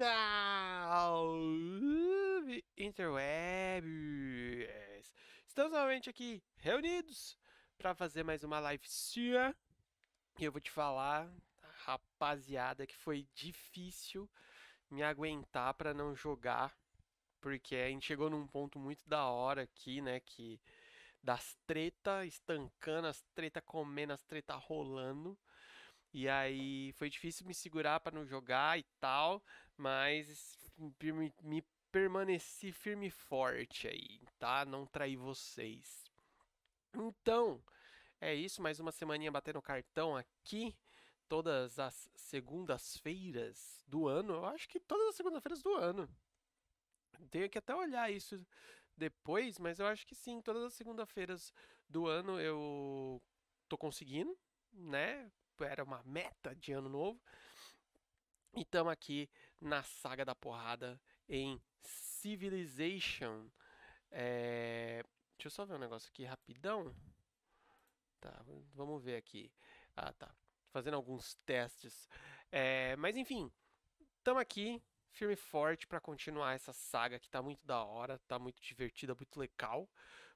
Salve, interwebs! Estamos novamente aqui reunidos para fazer mais uma live E eu vou te falar, rapaziada, que foi difícil me aguentar para não jogar, porque a gente chegou num ponto muito da hora aqui, né, que das treta estancando, as treta comendo, as treta rolando. E aí foi difícil me segurar para não jogar e tal, mas hum, me, permaneci firme e forte aí, tá? Não traí vocês. Então, é isso, mais uma semaninha batendo cartão aqui. Todas as segundas-feiras do ano. Eu acho que todas as segundas-feiras do ano. Tenho que até olhar isso depois, mas eu acho que sim, todas as segundas-feiras do ano eu tô conseguindo, né? Era uma meta de ano novo. E estamos aqui na saga da porrada em Civilization. É... Deixa eu só ver um negócio aqui rapidão. Tá, vamos ver aqui. Ah, tá. Fazendo alguns testes. É... Mas enfim, estamos aqui, firme e forte, para continuar essa saga que tá muito da hora, tá muito divertida, muito legal.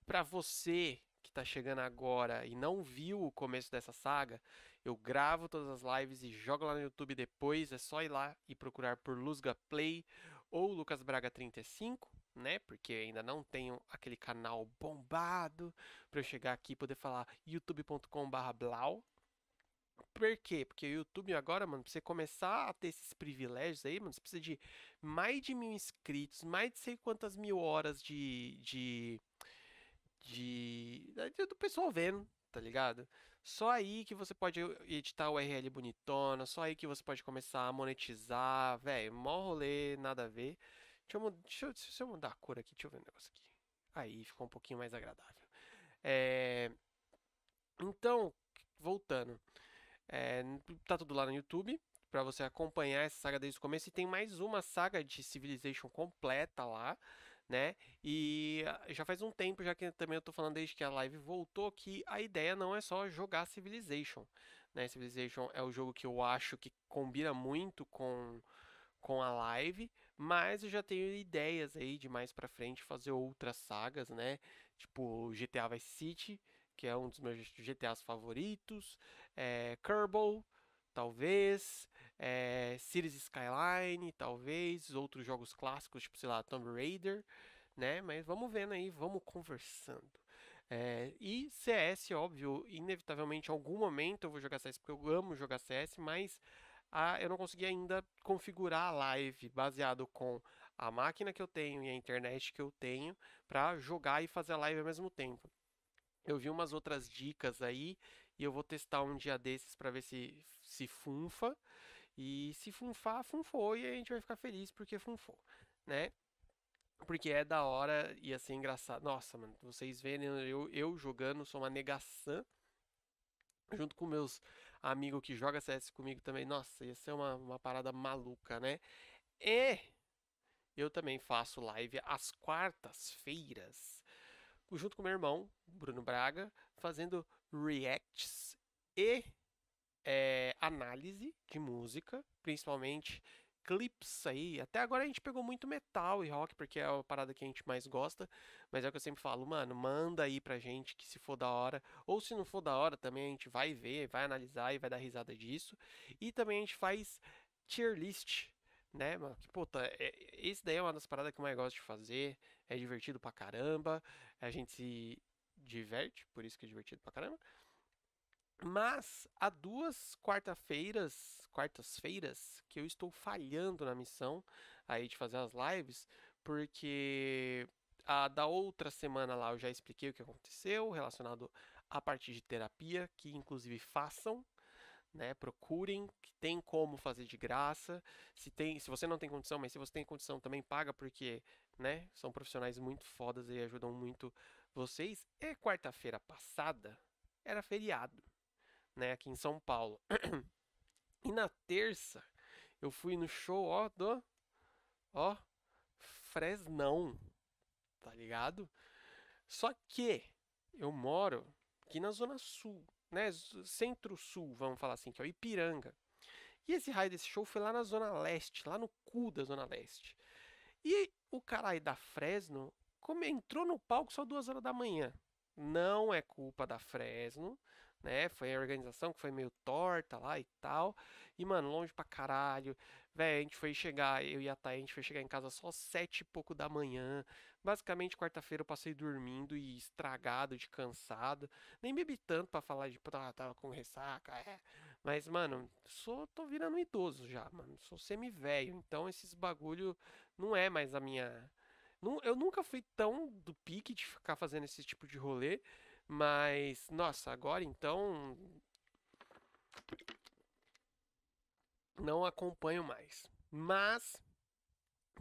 Para você que está chegando agora e não viu o começo dessa saga, eu gravo todas as lives e jogo lá no YouTube depois. É só ir lá e procurar por Luzga Play ou Lucas Braga 35, né? Porque ainda não tenho aquele canal bombado para eu chegar aqui e poder falar youtube.com/blau. Por quê? Porque o YouTube agora, mano, pra você começar a ter esses privilégios aí, mano, você precisa de mais de mil inscritos, mais de sei quantas mil horas de. de. de do pessoal vendo, tá ligado? Só aí que você pode editar o URL bonitona, só aí que você pode começar a monetizar, velho, mó rolê, nada a ver. Deixa eu, deixa, eu, deixa eu mudar a cor aqui, deixa eu ver o um negócio aqui. Aí ficou um pouquinho mais agradável. É... Então, voltando. É... Tá tudo lá no YouTube para você acompanhar essa saga desde o começo. E tem mais uma saga de Civilization completa lá né? E ah, já faz um tempo, já que também eu tô falando desde que a live voltou, que a ideia não é só jogar Civilization, né? Civilization é o jogo que eu acho que combina muito com com a live, mas eu já tenho ideias aí de mais para frente fazer outras sagas, né? Tipo GTA Vice City, que é um dos meus GTAs favoritos, é, Kerbal, talvez, é, Cities Skyline, talvez, outros jogos clássicos, tipo, sei lá, Tomb Raider, né? Mas vamos vendo aí, vamos conversando. É, e CS, óbvio, inevitavelmente em algum momento eu vou jogar CS, porque eu amo jogar CS, mas a, ah, eu não consegui ainda configurar a live baseado com a máquina que eu tenho e a internet que eu tenho para jogar e fazer a live ao mesmo tempo. Eu vi umas outras dicas aí e eu vou testar um dia desses para ver se se funfa, e se funfar, funfou e a gente vai ficar feliz porque funfou, né? Porque é da hora e assim engraçado. Nossa, mano, vocês verem né, eu, eu jogando, sou uma negação. Junto com meus amigos que joga CS comigo também. Nossa, ia ser uma, uma parada maluca, né? E eu também faço live às quartas-feiras. Junto com meu irmão, Bruno Braga, fazendo reacts e é, análise de música, principalmente clips aí. Até agora a gente pegou muito metal e rock, porque é a parada que a gente mais gosta. Mas é o que eu sempre falo, mano, manda aí pra gente que se for da hora. Ou se não for da hora, também a gente vai ver, vai analisar e vai dar risada disso. E também a gente faz tier list. Né, mano? Que puta, é, esse daí é uma das paradas que eu mais gosto de fazer. É divertido pra caramba. A gente se diverte, por isso que é divertido pra caramba. Mas há duas quarta-feiras, quartas-feiras, que eu estou falhando na missão aí de fazer as lives, porque a da outra semana lá eu já expliquei o que aconteceu relacionado à parte de terapia, que inclusive façam, né? Procurem, que tem como fazer de graça. Se tem, se você não tem condição, mas se você tem condição também paga, porque, né? São profissionais muito fodas e ajudam muito vocês. E quarta-feira passada era feriado né, aqui em São Paulo. e na terça eu fui no show ó do ó Fresnão, tá ligado? Só que eu moro aqui na zona sul, né, centro-sul, vamos falar assim, que é o Ipiranga. E esse raio desse show foi lá na zona leste, lá no cu da zona leste. E o caralho da Fresno como entrou no palco só duas horas da manhã. Não é culpa da Fresno, né? Foi a organização que foi meio torta lá e tal. E, mano, longe pra caralho. Véi, a gente foi chegar, eu e a Thay, a gente foi chegar em casa só sete e pouco da manhã. Basicamente, quarta-feira eu passei dormindo e estragado, de cansado. Nem bebi tanto pra falar de, ah, tava com ressaca, é. Mas, mano, sou, tô virando idoso já, mano. Sou semi-velho, então esses bagulho não é mais a minha... Eu nunca fui tão do pique de ficar fazendo esse tipo de rolê, mas, nossa, agora então. Não acompanho mais. Mas,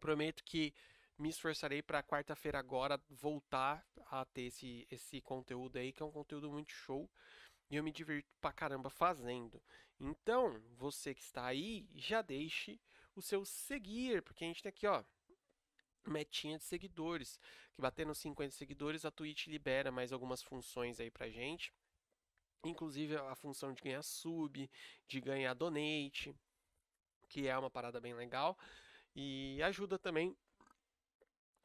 prometo que me esforçarei para quarta-feira agora voltar a ter esse, esse conteúdo aí, que é um conteúdo muito show. E eu me divirto pra caramba fazendo. Então, você que está aí, já deixe o seu seguir, porque a gente tem aqui, ó, metinha de seguidores, que batendo 50 seguidores, a Twitch libera mais algumas funções aí pra gente. Inclusive a função de ganhar sub, de ganhar donate, que é uma parada bem legal. E ajuda também,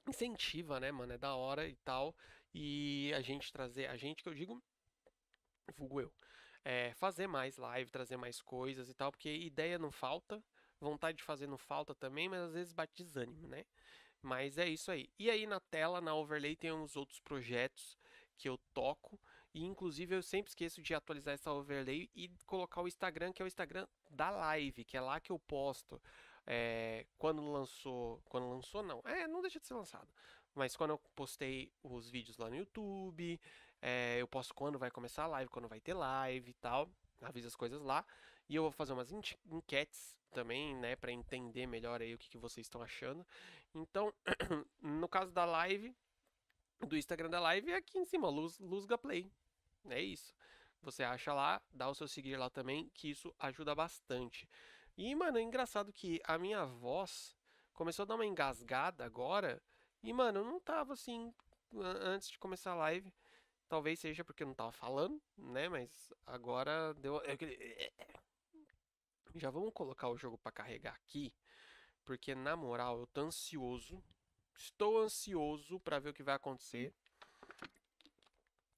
incentiva, né, mano? É da hora e tal. E a gente trazer, a gente que eu digo, vulgo eu, é, fazer mais live, trazer mais coisas e tal, porque ideia não falta, vontade de fazer não falta também, mas às vezes bate desânimo, né? Mas é isso aí. E aí na tela, na overlay, tem uns outros projetos que eu toco. E inclusive eu sempre esqueço de atualizar essa overlay e colocar o Instagram, que é o Instagram da live, que é lá que eu posto. É, quando lançou. Quando lançou, não. É, não deixa de ser lançado. Mas quando eu postei os vídeos lá no YouTube, é, eu posto quando vai começar a live, quando vai ter live e tal. Avisa as coisas lá. E eu vou fazer umas enquetes também, né? para entender melhor aí o que, que vocês estão achando. Então, no caso da live, do Instagram da live, é aqui em cima, Luz, Luzga Play. É isso. Você acha lá, dá o seu seguir lá também, que isso ajuda bastante. E, mano, é engraçado que a minha voz começou a dar uma engasgada agora. E, mano, eu não tava assim antes de começar a live. Talvez seja porque eu não tava falando, né? Mas agora deu. É é, é, já vamos colocar o jogo para carregar aqui. Porque, na moral, eu tô ansioso. Estou ansioso para ver o que vai acontecer.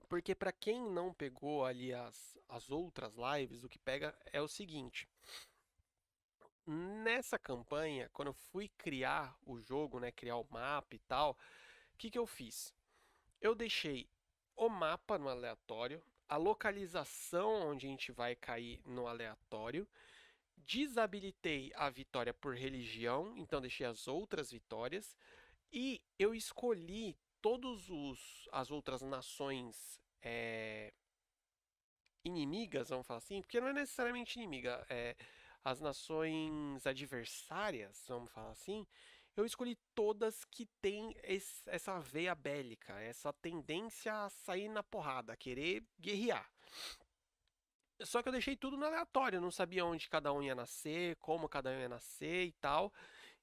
Porque para quem não pegou ali as, as outras lives, o que pega é o seguinte. Nessa campanha, quando eu fui criar o jogo, né, criar o mapa e tal, o que, que eu fiz? Eu deixei o mapa no aleatório, a localização onde a gente vai cair no aleatório desabilitei a vitória por religião, então deixei as outras vitórias, e eu escolhi todos os as outras nações é, inimigas, vamos falar assim, porque não é necessariamente inimiga, é, as nações adversárias, vamos falar assim, eu escolhi todas que têm esse, essa veia bélica, essa tendência a sair na porrada, a querer guerrear. Só que eu deixei tudo no aleatório, não sabia onde cada um ia nascer, como cada um ia nascer e tal.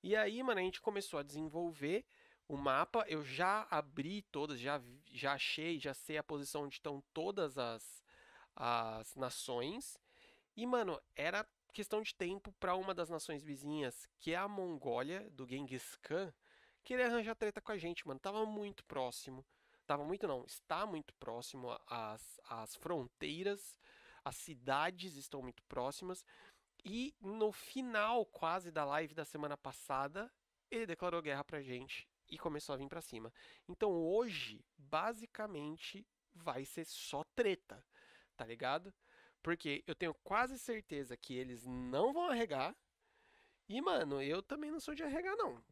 E aí, mano, a gente começou a desenvolver o mapa. Eu já abri todas, já, já achei, já sei a posição onde estão todas as, as nações. E, mano, era questão de tempo para uma das nações vizinhas, que é a Mongólia, do Genghis Khan, querer arranjar treta com a gente, mano. Tava muito próximo. Tava muito, não, está muito próximo às, às fronteiras as cidades estão muito próximas. E no final quase da live da semana passada, ele declarou guerra pra gente e começou a vir para cima. Então hoje, basicamente, vai ser só treta, tá ligado? Porque eu tenho quase certeza que eles não vão arregar. E, mano, eu também não sou de arregar, não.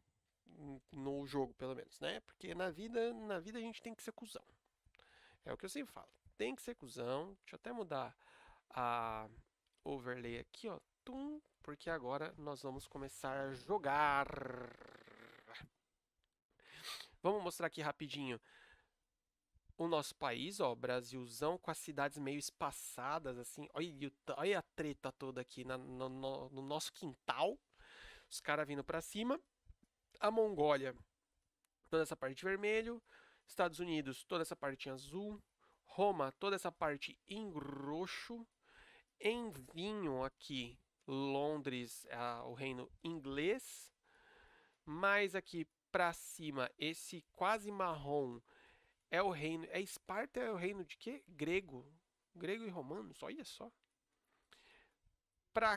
No jogo, pelo menos, né? Porque na vida, na vida a gente tem que ser cuzão. É o que eu sempre falo. Tem que ser cuzão. Deixa eu até mudar a overlay aqui, ó. Tum, porque agora nós vamos começar a jogar. Vamos mostrar aqui rapidinho o nosso país, ó, Brasilzão, com as cidades meio espaçadas, assim. Olha, olha a treta toda aqui na, no, no, no, nosso quintal. Os caras vindo para cima. A Mongólia, toda essa parte vermelho. Estados Unidos, toda essa parte azul. Roma, toda essa parte em roxo em vinho aqui, Londres, a, o reino inglês. Mais aqui para cima, esse quase marrom é o reino. É Esparta é o reino de quê? Grego. Grego e romano, só só. Para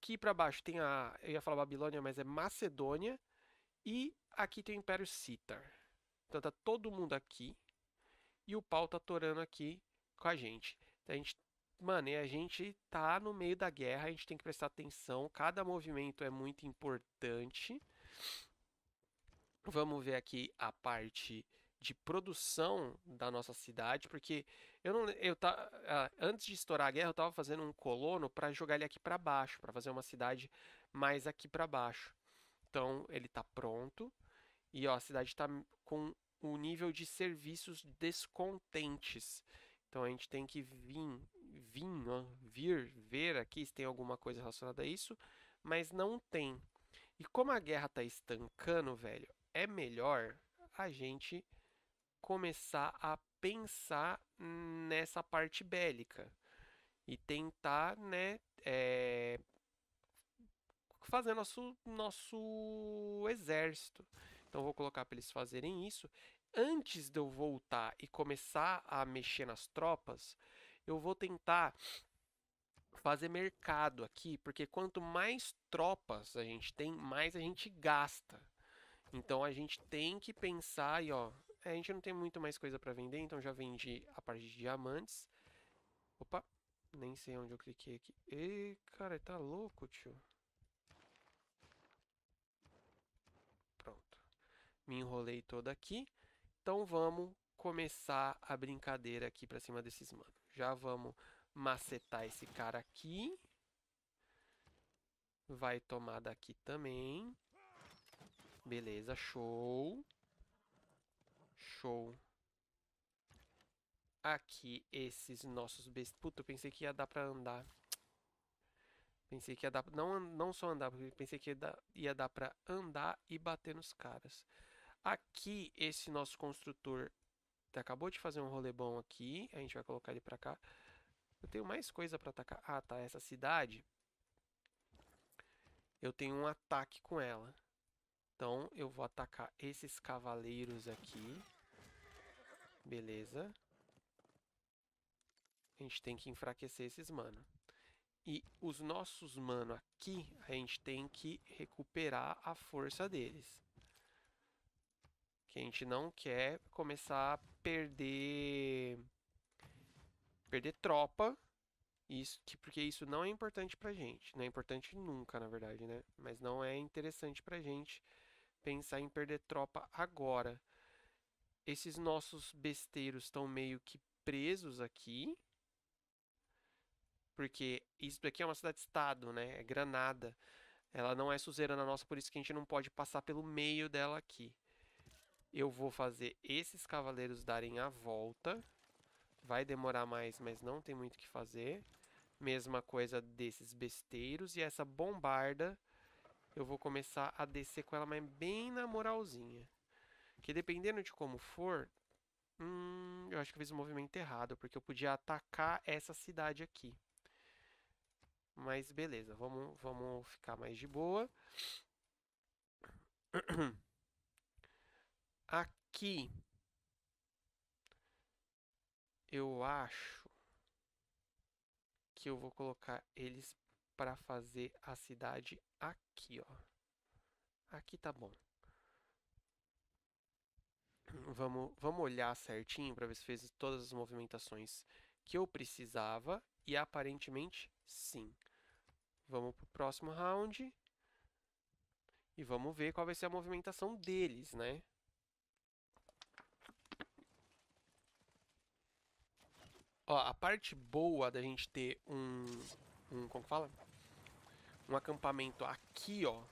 aqui para baixo tem a. Eu ia falar Babilônia, mas é Macedônia. E aqui tem o Império Citar. Então tá todo mundo aqui. E o pau tá torando aqui com a gente. Então, a gente mano, e a gente tá no meio da guerra, a gente tem que prestar atenção, cada movimento é muito importante. Vamos ver aqui a parte de produção da nossa cidade, porque eu não eu tá antes de estourar a guerra, eu tava fazendo um colono para jogar ele aqui para baixo, para fazer uma cidade mais aqui para baixo. Então, ele tá pronto. E ó, a cidade tá com o nível de serviços descontentes. Então a gente tem que vir vir, ó, vir, ver aqui se tem alguma coisa relacionada a isso, mas não tem. E como a guerra tá estancando, velho, é melhor a gente começar a pensar nessa parte bélica e tentar, né, é, fazer nosso nosso exército. Então vou colocar para eles fazerem isso antes de eu voltar e começar a mexer nas tropas, eu vou tentar fazer mercado aqui, porque quanto mais tropas a gente tem, mais a gente gasta. Então a gente tem que pensar e ó, a gente não tem muito mais coisa para vender, então já vendi a parte de diamantes. Opa, nem sei onde eu cliquei aqui. E cara, tá louco, tio. Pronto. Me enrolei toda aqui. Então vamos começar a brincadeira aqui para cima desses manos. Já vamos macetar esse cara aqui. Vai tomar daqui também. Beleza, show. Show. Aqui, esses nossos bestas. Puta, eu pensei que ia dar pra andar. Pensei que ia dar... Não, não só andar, pensei que ia dar, ia dar pra andar e bater nos caras. Aqui, esse nosso construtor acabou de fazer um rolê bom aqui. A gente vai colocar ele pra cá. Eu tenho mais coisa pra atacar. Ah, tá. Essa cidade... Eu tenho um ataque com ela. Então, eu vou atacar esses cavaleiros aqui. Beleza. A gente tem que enfraquecer esses mano. E os nossos mano aqui, a gente tem que recuperar a força deles. Que a gente não quer começar perder perder tropa, isso que porque isso não é importante pra gente, não é importante nunca, na verdade, né? Mas não é interessante pra gente pensar em perder tropa agora. Esses nossos besteiros estão meio que presos aqui. Porque isso daqui é uma cidade-estado, né? É Granada. Ela não é suzerana nossa, por isso que a gente não pode passar pelo meio dela aqui. Eu vou fazer esses cavaleiros darem a volta. Vai demorar mais, mas não tem muito o que fazer. Mesma coisa desses besteiros. E essa bombarda, eu vou começar a descer com ela, mas bem na moralzinha. Que dependendo de como for, hum, eu acho que eu fiz o um movimento errado, porque eu podia atacar essa cidade aqui. Mas beleza, vamos, vamos ficar mais de boa. Aqui eu acho que eu vou colocar eles para fazer a cidade aqui, ó. Aqui tá bom. Vamos, vamos olhar certinho para ver se fez todas as movimentações que eu precisava e aparentemente sim. Vamos pro próximo round e vamos ver qual vai ser a movimentação deles, né? Ó, a parte boa da gente ter um, um. Como fala? Um acampamento aqui, ó.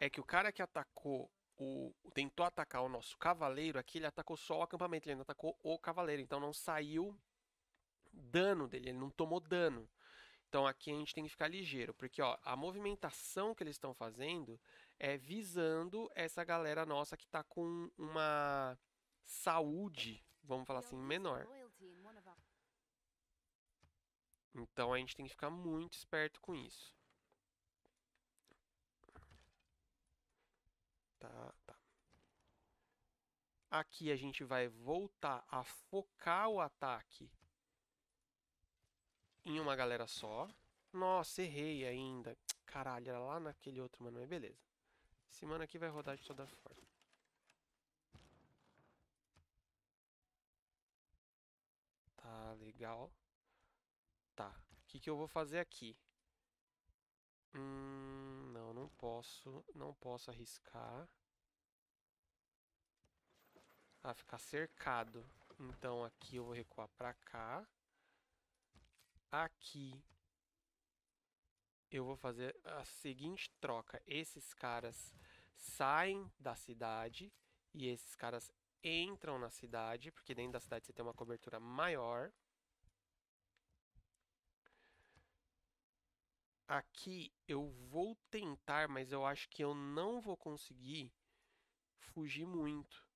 É que o cara que atacou o. Tentou atacar o nosso cavaleiro aqui, ele atacou só o acampamento, ele não atacou o cavaleiro. Então não saiu dano dele, ele não tomou dano. Então aqui a gente tem que ficar ligeiro, porque ó, a movimentação que eles estão fazendo é visando essa galera nossa que tá com uma saúde, vamos falar assim, menor. Então a gente tem que ficar muito esperto com isso. Tá, tá. Aqui a gente vai voltar a focar o ataque em uma galera só. Nossa, errei ainda. Caralho, era lá naquele outro, mano. Mas beleza. Esse mano aqui vai rodar de toda forma. Tá legal. O que, que eu vou fazer aqui? Hum, não, não posso. Não posso arriscar. Ah, ficar cercado. Então aqui eu vou recuar pra cá. Aqui eu vou fazer a seguinte troca. Esses caras saem da cidade e esses caras entram na cidade, porque dentro da cidade você tem uma cobertura maior. aqui eu vou tentar, mas eu acho que eu não vou conseguir fugir muito,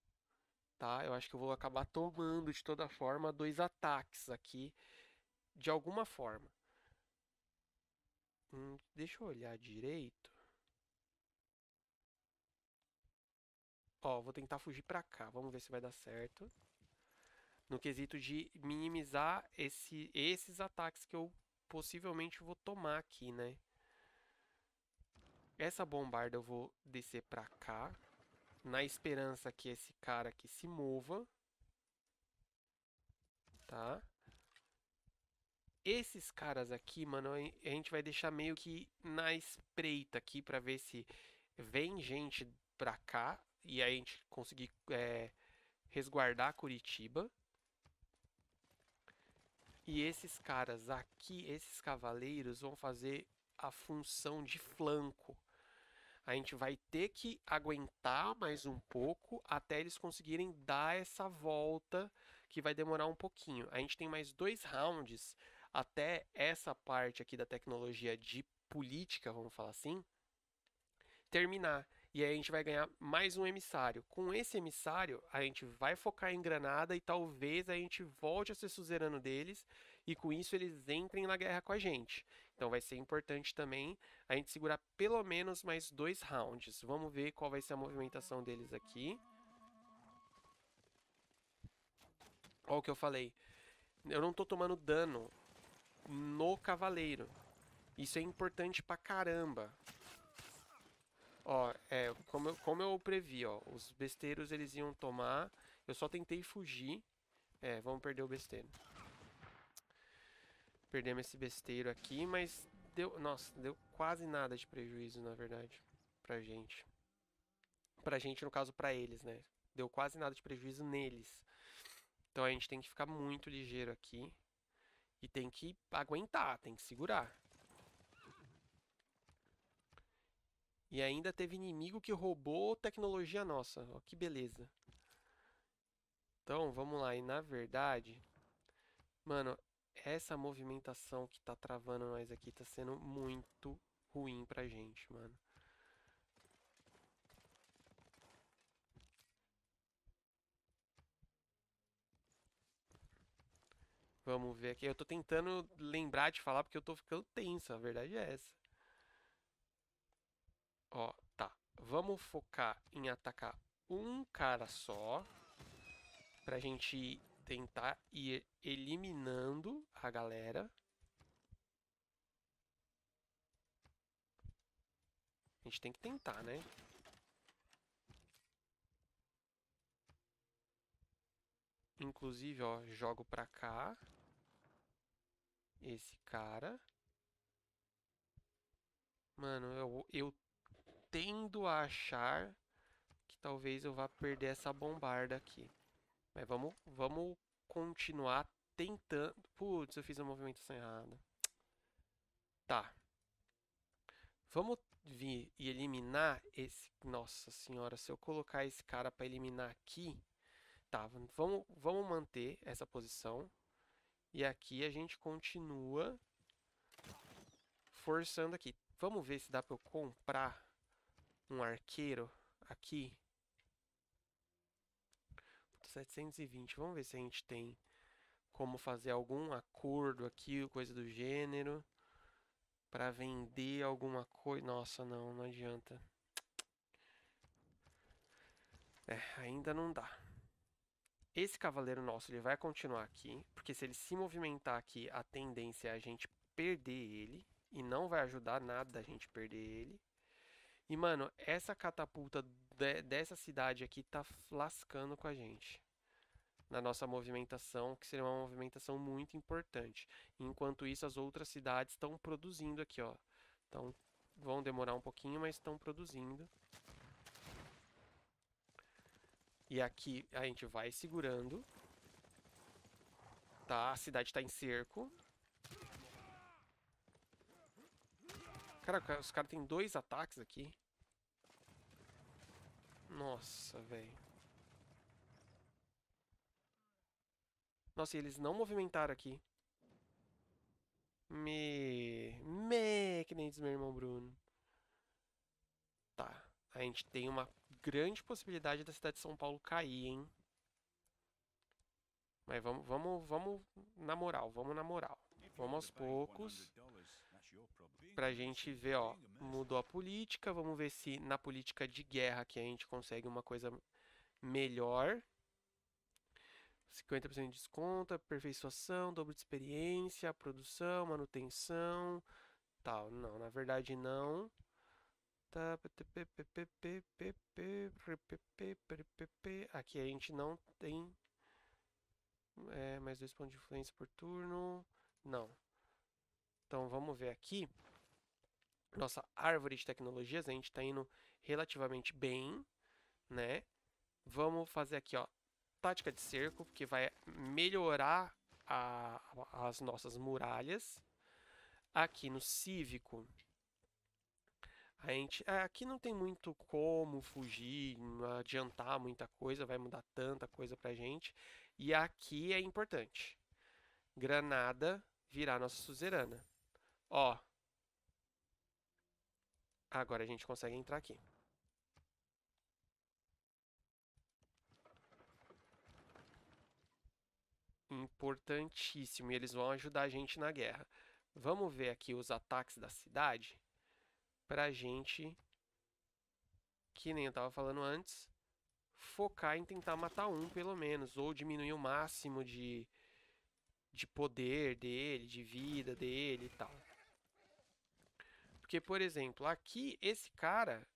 tá? Eu acho que eu vou acabar tomando de toda forma dois ataques aqui, de alguma forma. Hum, deixa eu olhar direito. Ó, vou tentar fugir pra cá. Vamos ver se vai dar certo. No quesito de minimizar esse, esses ataques que eu possivelmente vou tomar aqui, né? Essa bombarda eu vou descer pra cá. Na esperança que esse cara aqui se mova. Tá? Esses caras aqui, mano, a gente vai deixar meio que na espreita aqui pra ver se vem gente pra cá. E aí a gente conseguir é, resguardar Curitiba. E esses caras aqui, esses cavaleiros, vão fazer a função de flanco. A gente vai ter que aguentar mais um pouco até eles conseguirem dar essa volta, que vai demorar um pouquinho. A gente tem mais dois rounds até essa parte aqui da tecnologia de política, vamos falar assim, terminar. E aí a gente vai ganhar mais um emissário. Com esse emissário, a gente vai focar em Granada e talvez a gente volte a ser suzerano deles. E com isso eles entrem na guerra com a gente. Então vai ser importante também a gente segurar pelo menos mais dois rounds. Vamos ver qual vai ser a movimentação deles aqui. Olha o que eu falei. Eu não tô tomando dano no cavaleiro. Isso é importante pra caramba. Ó, é, como eu, como eu previ, ó, os besteiros eles iam tomar. Eu só tentei fugir. É, vamos perder o besteiro. Perdemos esse besteiro aqui, mas deu, nossa, deu quase nada de prejuízo, na verdade, pra gente. Pra gente, no caso, pra eles, né? Deu quase nada de prejuízo neles. Então a gente tem que ficar muito ligeiro aqui. E tem que aguentar, tem que segurar. E ainda teve inimigo que roubou tecnologia nossa. Ó, que beleza. Então, vamos lá. E na verdade, mano, essa movimentação que tá travando nós aqui tá sendo muito ruim pra gente, mano. Vamos ver aqui. Eu tô tentando lembrar de falar porque eu tô ficando tenso. A verdade é essa. Ó, tá. Vamos focar em atacar um cara só. Pra gente tentar ir eliminando a galera. A gente tem que tentar, né? Inclusive, ó, jogo pra cá. Esse cara. Mano, eu, eu tendo a achar que talvez eu vá perder essa bombarda aqui. Mas vamos, vamos continuar tentando... Putz, eu fiz a movimentação errada. Tá. Vamos vir e eliminar esse... Nossa senhora, se eu colocar esse cara para eliminar aqui... Tá, vamos, vamos manter essa posição. E aqui a gente continua forçando aqui. Vamos ver se dá para eu comprar um arqueiro aqui. 720. Vamos ver se a gente tem como fazer algum acordo aqui, coisa do gênero. Para vender alguma coisa. Nossa, não, não adianta. É, ainda não dá. Esse cavaleiro nosso, ele vai continuar aqui. Porque se ele se movimentar aqui, a tendência é a gente perder ele. E não vai ajudar nada a gente perder ele. E, mano, essa catapulta de, dessa cidade aqui tá lascando com a gente. Na nossa movimentação, que seria uma movimentação muito importante. Enquanto isso, as outras cidades estão produzindo aqui, ó. Então, vão demorar um pouquinho, mas estão produzindo. E aqui a gente vai segurando. Tá, a cidade tá em cerco. Cara, os caras têm dois ataques aqui. Nossa, velho. Nossa, e eles não movimentaram aqui. Me... Me... Que nem diz meu irmão Bruno. Tá. A gente tem uma grande possibilidade da cidade de São Paulo cair, hein? Mas vamos, vamos, vamos na moral, vamos na moral. Vamos aos poucos pra gente ver, ó mudou a política. Vamos ver se na política de guerra que a gente consegue uma coisa melhor. 50% de desconto, aperfeiçoação, dobro de experiência, produção, manutenção, tal. Não, na verdade não. Tá. Aqui a gente não tem é, mais dois pontos de influência por turno. Não. Então vamos ver aqui nossa árvore de tecnologias, a gente está indo relativamente bem, né? Vamos fazer aqui, ó, tática de cerco, que vai melhorar a, as nossas muralhas. Aqui no cívico, a gente, é, aqui não tem muito como fugir, adiantar muita coisa, vai mudar tanta coisa pra gente. E aqui é importante. Granada virar nossa suzerana. Ó, Agora a gente consegue entrar aqui. Importantíssimo, e eles vão ajudar a gente na guerra. Vamos ver aqui os ataques da cidade pra gente, que nem eu tava falando antes, focar em tentar matar um pelo menos, ou diminuir o máximo de, de poder dele, de vida dele e tal. Porque, por exemplo, aqui, esse cara,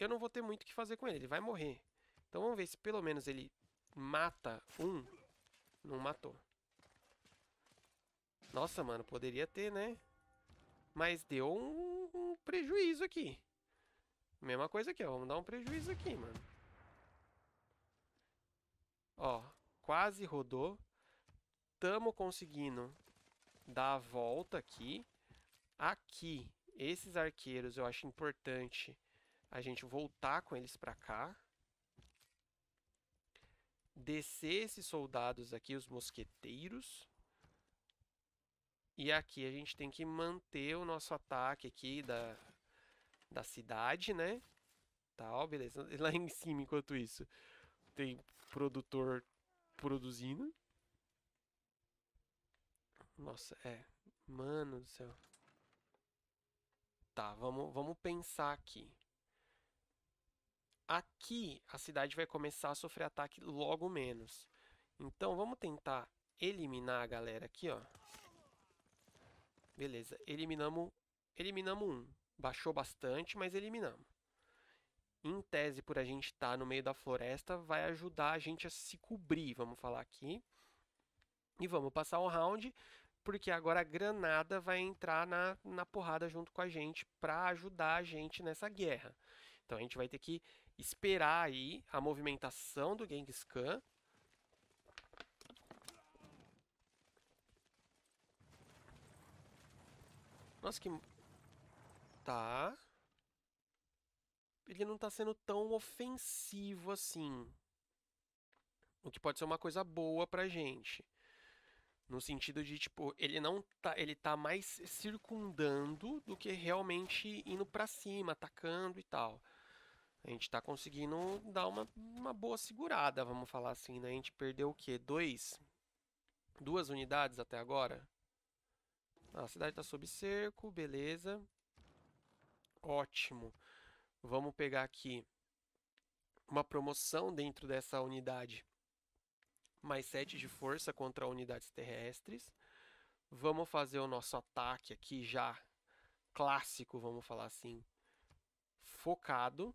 eu não vou ter muito o que fazer com ele. Ele vai morrer. Então vamos ver se pelo menos ele mata um. Não matou. Nossa, mano, poderia ter, né? Mas deu um, um prejuízo aqui. Mesma coisa aqui, ó. Vamos dar um prejuízo aqui, mano. Ó, quase rodou. Tamo conseguindo dar a volta aqui. Aqui esses arqueiros eu acho importante a gente voltar com eles para cá. Descer esses soldados aqui, os mosqueteiros. E aqui a gente tem que manter o nosso ataque aqui da, da cidade, né? Tal, tá, beleza. Lá em cima, enquanto isso, tem produtor produzindo. Nossa, é. Mano do céu. Tá, vamos, vamos pensar aqui. Aqui a cidade vai começar a sofrer ataque logo menos. Então vamos tentar eliminar a galera aqui, ó. Beleza, eliminamos, eliminamos um. Baixou bastante, mas eliminamos. Em tese, por a gente estar tá no meio da floresta, vai ajudar a gente a se cobrir, vamos falar aqui. E vamos passar o um round porque agora a Granada vai entrar na, na porrada junto com a gente para ajudar a gente nessa guerra. Então a gente vai ter que esperar aí a movimentação do Genghis Khan. Nossa, que... Tá. Ele não tá sendo tão ofensivo assim. O que pode ser uma coisa boa pra gente. No sentido de, tipo, ele não tá. Ele tá mais circundando do que realmente indo para cima, atacando e tal. A gente tá conseguindo dar uma, uma boa segurada, vamos falar assim, né? A gente perdeu o quê? Dois? Duas unidades até agora? Ah, a cidade tá sob cerco, beleza. Ótimo. Vamos pegar aqui uma promoção dentro dessa unidade mais 7 de força contra unidades terrestres. Vamos fazer o nosso ataque aqui já clássico, vamos falar assim, focado.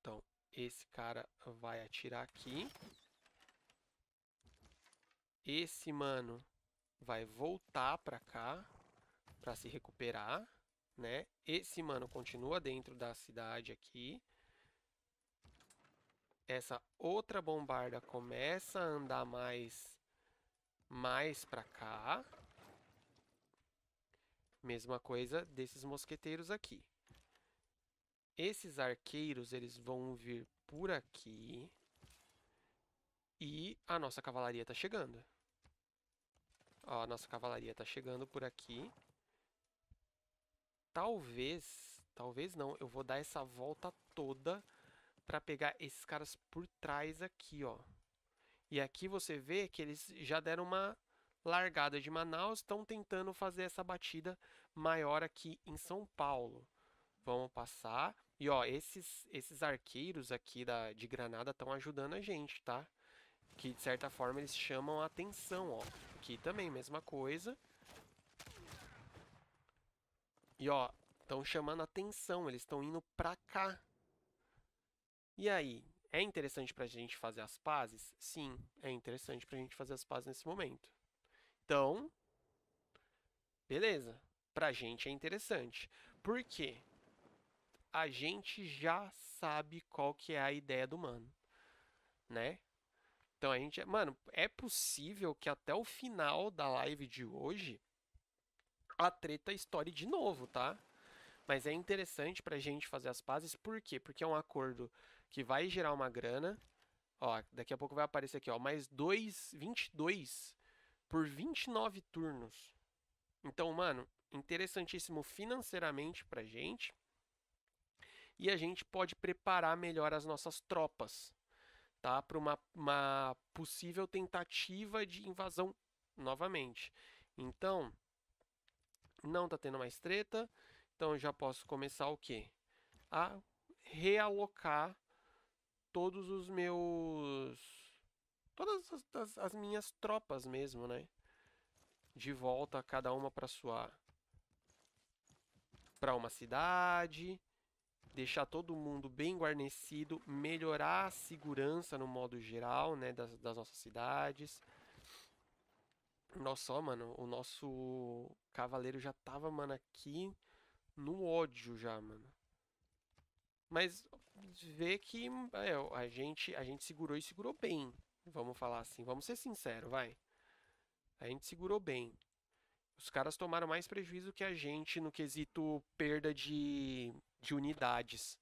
Então, esse cara vai atirar aqui. Esse mano vai voltar para cá para se recuperar, né? Esse mano continua dentro da cidade aqui essa outra bombarda começa a andar mais, mais para cá. Mesma coisa desses mosqueteiros aqui. Esses arqueiros, eles vão vir por aqui. E a nossa cavalaria está chegando. Ó, a nossa cavalaria está chegando por aqui. Talvez, talvez não, eu vou dar essa volta toda para pegar esses caras por trás aqui, ó. E aqui você vê que eles já deram uma largada de Manaus, estão tentando fazer essa batida maior aqui em São Paulo. Vamos passar. E ó, esses, esses arqueiros aqui da, de Granada estão ajudando a gente, tá? Que de certa forma eles chamam a atenção, ó. Aqui também, mesma coisa. E ó, estão chamando a atenção, eles estão indo pra cá. E aí, é interessante para a gente fazer as pazes? Sim, é interessante para a gente fazer as pazes nesse momento. Então, beleza. Para a gente é interessante. Por quê? A gente já sabe qual que é a ideia do mano, né? Então a gente, é, mano, é possível que até o final da live de hoje a treta estoure de novo, tá? Mas é interessante para a gente fazer as pazes, por quê? Porque é um acordo que vai gerar uma grana. Ó, daqui a pouco vai aparecer aqui, ó, mais 2, 22 por 29 turnos. Então, mano, interessantíssimo financeiramente pra gente. E a gente pode preparar melhor as nossas tropas, tá? Para uma, uma possível tentativa de invasão novamente. Então, não tá tendo mais treta. Então, já posso começar o quê? A realocar todos os meus. Todas as, as, as minhas tropas mesmo, né? De volta, cada uma para sua. para uma cidade. Deixar todo mundo bem guarnecido. Melhorar a segurança no modo geral, né? Das, das nossas cidades. Nossa, ó, mano, o nosso cavaleiro já tava, mano, aqui no ódio já, mano. Mas vê que é, a, gente, a gente segurou e segurou bem. Vamos falar assim, vamos ser sinceros, vai. A gente segurou bem. Os caras tomaram mais prejuízo que a gente no quesito perda de, de unidades,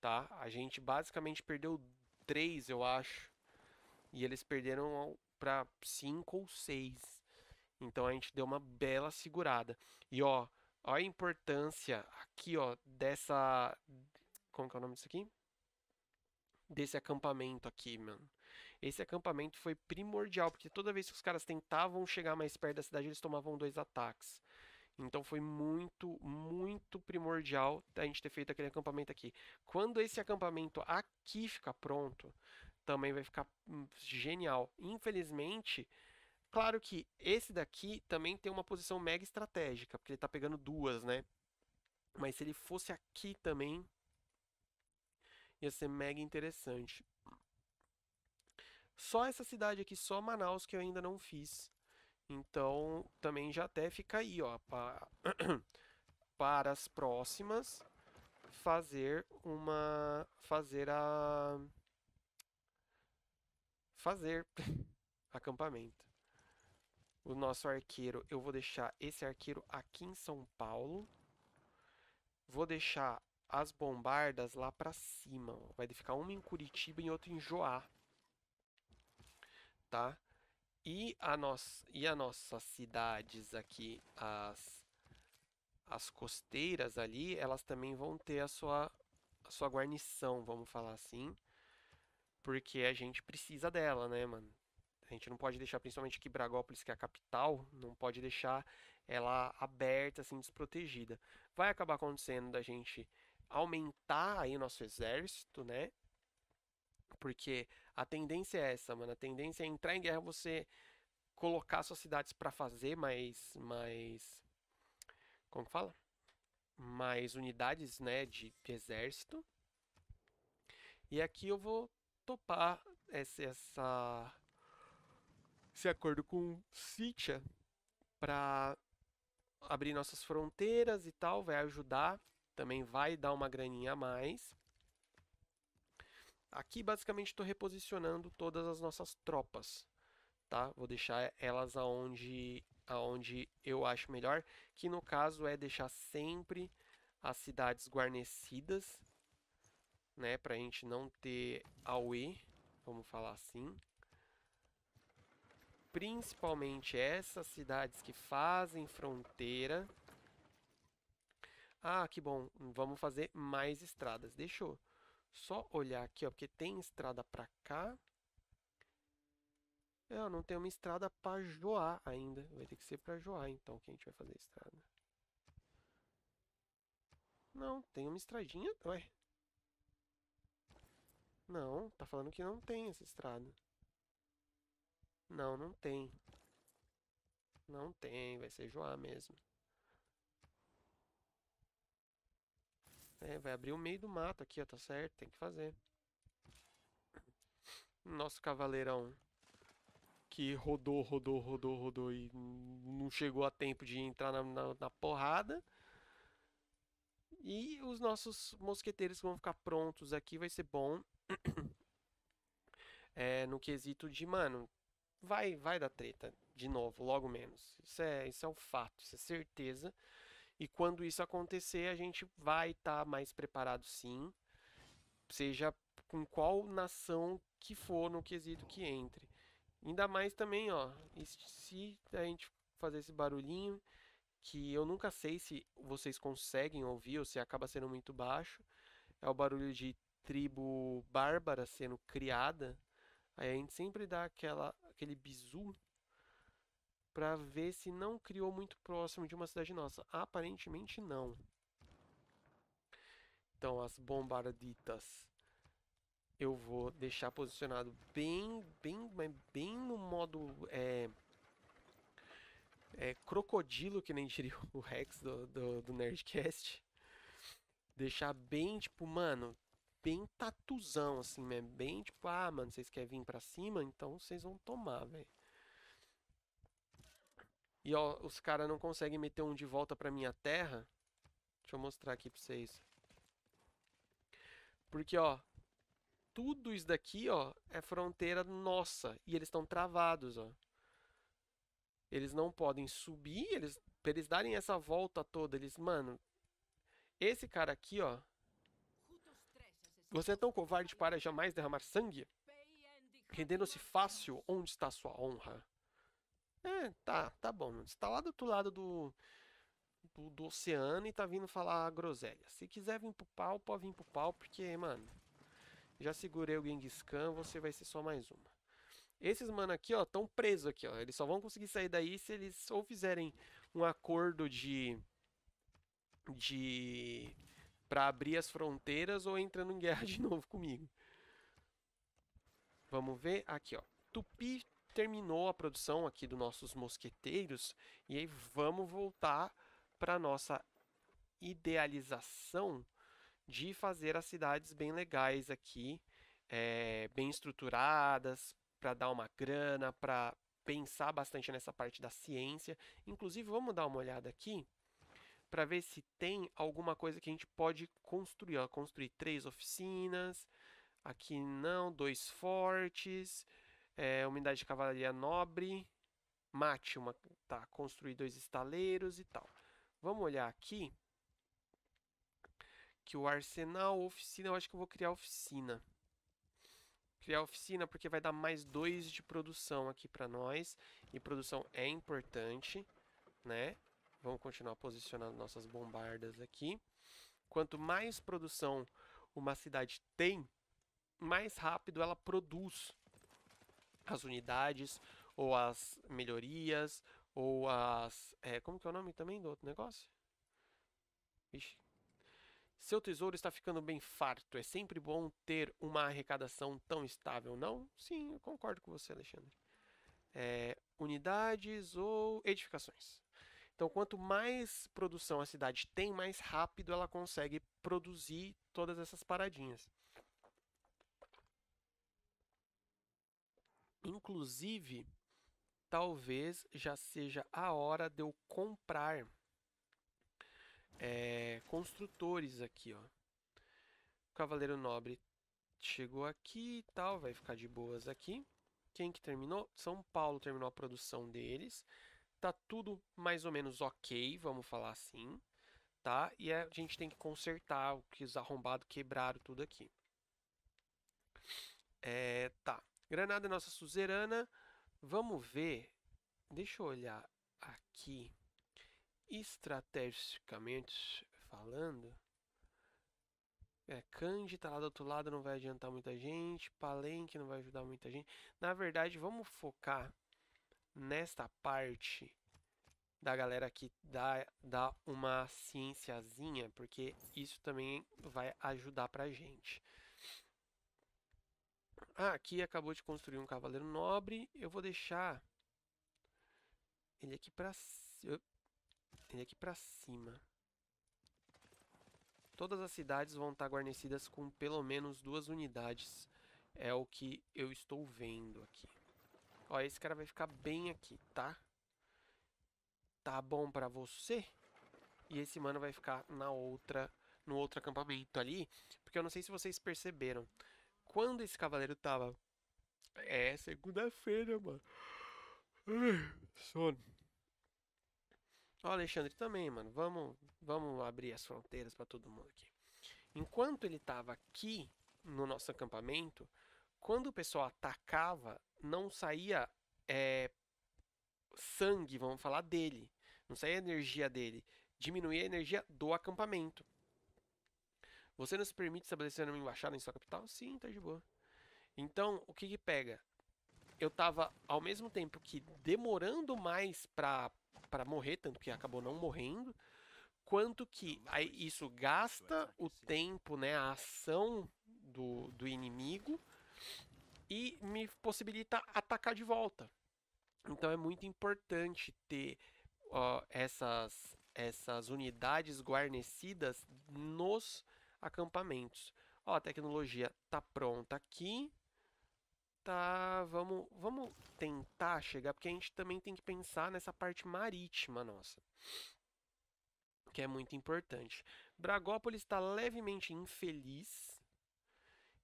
tá? A gente basicamente perdeu três, eu acho. E eles perderam para cinco ou seis. Então a gente deu uma bela segurada. E ó, olha a importância aqui, ó, dessa. Como que é o nome disso aqui? desse acampamento aqui, mano. Esse acampamento foi primordial, porque toda vez que os caras tentavam chegar mais perto da cidade, eles tomavam dois ataques. Então foi muito, muito primordial a gente ter feito aquele acampamento aqui. Quando esse acampamento aqui ficar pronto, também vai ficar hum, genial. Infelizmente, claro que esse daqui também tem uma posição mega estratégica, porque ele tá pegando duas, né? Mas se ele fosse aqui também, ia ser mega interessante. Só essa cidade aqui, só Manaus, que eu ainda não fiz. Então, também já até fica aí, ó, para, para as próximas fazer uma fazer a fazer acampamento. O nosso arqueiro, eu vou deixar esse arqueiro aqui em São Paulo. Vou deixar as bombardas lá para cima. Vai ficar uma em Curitiba e outra em Joá. Tá? E a nossa e as nossas cidades aqui, as as costeiras ali, elas também vão ter a sua a sua guarnição, vamos falar assim, porque a gente precisa dela, né, mano? A gente não pode deixar, principalmente aqui Bragópolis, que é a capital, não pode deixar ela aberta, assim, desprotegida. Vai acabar acontecendo da gente aumentar aí nosso exército, né? Porque a tendência é essa, mano. A tendência é entrar em guerra você colocar suas cidades para fazer mais, mais, como fala? Mais unidades, né, de, de exército. E aqui eu vou topar essa, essa esse acordo com Sítia para abrir nossas fronteiras e tal, vai ajudar também vai dar uma graninha a mais. Aqui basicamente estou reposicionando todas as nossas tropas, tá? Vou deixar elas aonde, aonde eu acho melhor, que no caso é deixar sempre as cidades guarnecidas, né? a gente não ter AUE, vamos falar assim. Principalmente essas cidades que fazem fronteira, ah, que bom, vamos fazer mais estradas. Deixa eu só olhar aqui, ó, porque tem estrada para cá. É, eu não tem uma estrada para Joá ainda. Vai ter que ser para Joá, então, que a gente vai fazer a estrada. Não, tem uma estradinha. Ué. Não, tá falando que não tem essa estrada. Não, não tem. Não tem, vai ser Joá mesmo. É, vai abrir o meio do mato aqui, ó, tá certo? Tem que fazer. Nosso cavaleirão que rodou, rodou, rodou, rodou e não chegou a tempo de entrar na, na, na porrada. E os nossos mosqueteiros vão ficar prontos aqui, vai ser bom. É, no quesito de, mano, vai, vai dar treta de novo, logo menos. Isso é, isso é um fato, isso é certeza. E quando isso acontecer, a gente vai estar tá mais preparado sim, seja com qual nação que for no quesito que entre. Ainda mais também, ó, se a gente fazer esse barulhinho, que eu nunca sei se vocês conseguem ouvir ou se acaba sendo muito baixo, é o barulho de tribo bárbara sendo criada. Aí a gente sempre dá aquela, aquele bizu para ver se não criou muito próximo de uma cidade nossa. Aparentemente não. Então as bombarditas eu vou deixar posicionado bem, bem, bem no modo é, é, crocodilo, que nem diria o Rex do, do, do, Nerdcast. Deixar bem, tipo, mano, bem tatuzão, assim, né? Bem, tipo, ah, mano, vocês querem vir pra cima? Então vocês vão tomar, velho. E ó, os caras não conseguem meter um de volta pra minha terra. Deixa eu mostrar aqui pra vocês. Porque, ó, tudo isso daqui, ó, é fronteira nossa. E eles estão travados, ó. Eles não podem subir, eles, pra eles darem essa volta toda, eles, mano... Esse cara aqui, ó... Você é tão covarde para jamais derramar sangue? Rendendo-se fácil, onde está sua honra? É, tá, tá bom. Você tá lá do outro lado do, do, do oceano e tá vindo falar groselha. Se quiser vir pro pau, pode vir pro pau, porque, mano, já segurei o Genghis Khan, você vai ser só mais uma. Esses mano aqui, ó, tão presos aqui, ó. Eles só vão conseguir sair daí se eles ou fizerem um acordo de de para abrir as fronteiras ou entrando em guerra de novo comigo. Vamos ver aqui, ó. Tupi terminou a produção aqui dos nossos mosqueteiros e aí vamos voltar para nossa idealização de fazer as cidades bem legais aqui, é, bem estruturadas, para dar uma grana, para pensar bastante nessa parte da ciência. Inclusive, vamos dar uma olhada aqui para ver se tem alguma coisa que a gente pode construir. Ó, construir três oficinas, aqui não, dois fortes, é, unidade de cavalaria nobre, mate uma, tá, construir dois estaleiros e tal. Vamos olhar aqui, que o arsenal, oficina, eu acho que eu vou criar oficina. Criar oficina porque vai dar mais dois de produção aqui para nós, e produção é importante, né? Vamos continuar posicionando nossas bombardas aqui. Quanto mais produção uma cidade tem, mais rápido ela produz as unidades, ou as melhorias, ou as. É, como que é o nome também do outro negócio? Vixe. Seu tesouro está ficando bem farto. É sempre bom ter uma arrecadação tão estável, não? Sim, eu concordo com você, Alexandre. É, unidades ou edificações. Então, quanto mais produção a cidade tem, mais rápido ela consegue produzir todas essas paradinhas. Inclusive, talvez já seja a hora de eu comprar é, construtores aqui, ó. O Cavaleiro Nobre chegou aqui e tal, vai ficar de boas aqui. Quem que terminou? São Paulo terminou a produção deles. Tá tudo mais ou menos ok, vamos falar assim, tá? E a gente tem que consertar o que os arrombados quebraram tudo aqui. É, tá. Granada é nossa suzerana. Vamos ver. Deixa eu olhar aqui. Estrategicamente falando. É, Candy tá lá do outro lado, não vai adiantar muita gente. Palenque não vai ajudar muita gente. Na verdade, vamos focar nesta parte da galera que dá, dá uma ciênciazinha, porque isso também vai ajudar pra gente. Ah, aqui acabou de construir um cavaleiro nobre. Eu vou deixar ele aqui pra, ele aqui pra cima. Todas as cidades vão estar tá guarnecidas com pelo menos duas unidades. É o que eu estou vendo aqui. Ó, esse cara vai ficar bem aqui, tá? Tá bom pra você? E esse mano vai ficar na outra, no outro acampamento ali. Porque eu não sei se vocês perceberam quando esse cavaleiro tava. É segunda-feira, mano. Sono. O Alexandre também, mano. Vamos, vamos abrir as fronteiras para todo mundo aqui. Enquanto ele tava aqui no nosso acampamento, quando o pessoal atacava, não saía é, sangue, vamos falar dele. Não saía energia dele. Diminuía a energia do acampamento. Você nos permite estabelecer uma embaixada em sua capital? Sim, tá de boa. Então, o que que pega? Eu tava, ao mesmo tempo que demorando mais pra, pra morrer, tanto que acabou não morrendo, quanto que aí, isso gasta o tempo, né, a ação do, do inimigo e me possibilita atacar de volta. Então é muito importante ter essas, essas unidades guarnecidas nos acampamentos. Ó, a tecnologia tá pronta aqui. Tá, vamos, vamos tentar chegar, porque a gente também tem que pensar nessa parte marítima nossa, que é muito importante. Bragópolis está levemente infeliz,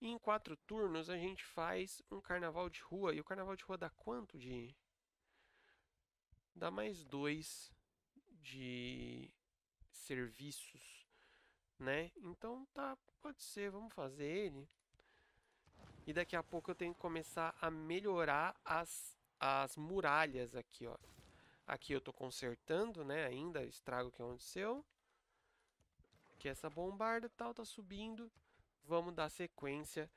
e em quatro turnos a gente faz um carnaval de rua, e o carnaval de rua dá quanto de... Dá mais dois de serviços né? Então tá, pode ser, vamos fazer ele. E daqui a pouco eu tenho que começar a melhorar as, as muralhas aqui, ó. Aqui eu tô consertando, né, ainda, estrago que aconteceu. Que essa bombarda tal tá subindo. Vamos dar sequência.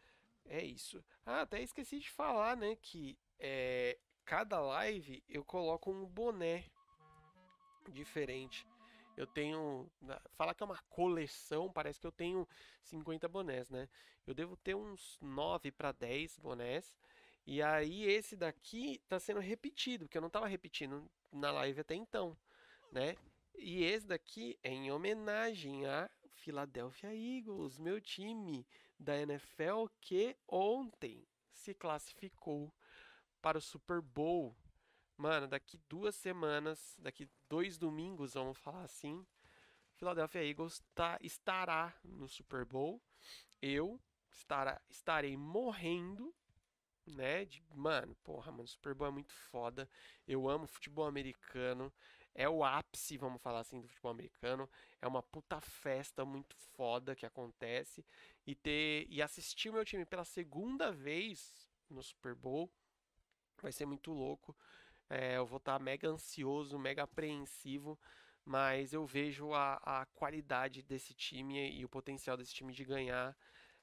É isso. Ah, até esqueci de falar, né, que é, cada live eu coloco um boné diferente. Eu tenho. Né, falar que é uma coleção, parece que eu tenho 50 bonés, né? Eu devo ter uns 9 para 10 bonés. E aí esse daqui tá sendo repetido, porque eu não tava repetindo na live até então, né? E esse daqui é em homenagem a Philadelphia Eagles, meu time da NFL que ontem se classificou para o Super Bowl Mano, daqui duas semanas, daqui dois domingos, vamos falar assim, Philadelphia Eagles tá, estará no Super Bowl. Eu estará, estarei morrendo, né? De, mano, porra, mano, Super Bowl é muito foda. Eu amo futebol americano. É o ápice, vamos falar assim, do futebol americano. É uma puta festa muito foda que acontece. E ter e assistir o meu time pela segunda vez no Super Bowl vai ser muito louco. É, eu vou estar tá mega ansioso, mega apreensivo, mas eu vejo a, a qualidade desse time e o potencial desse time de ganhar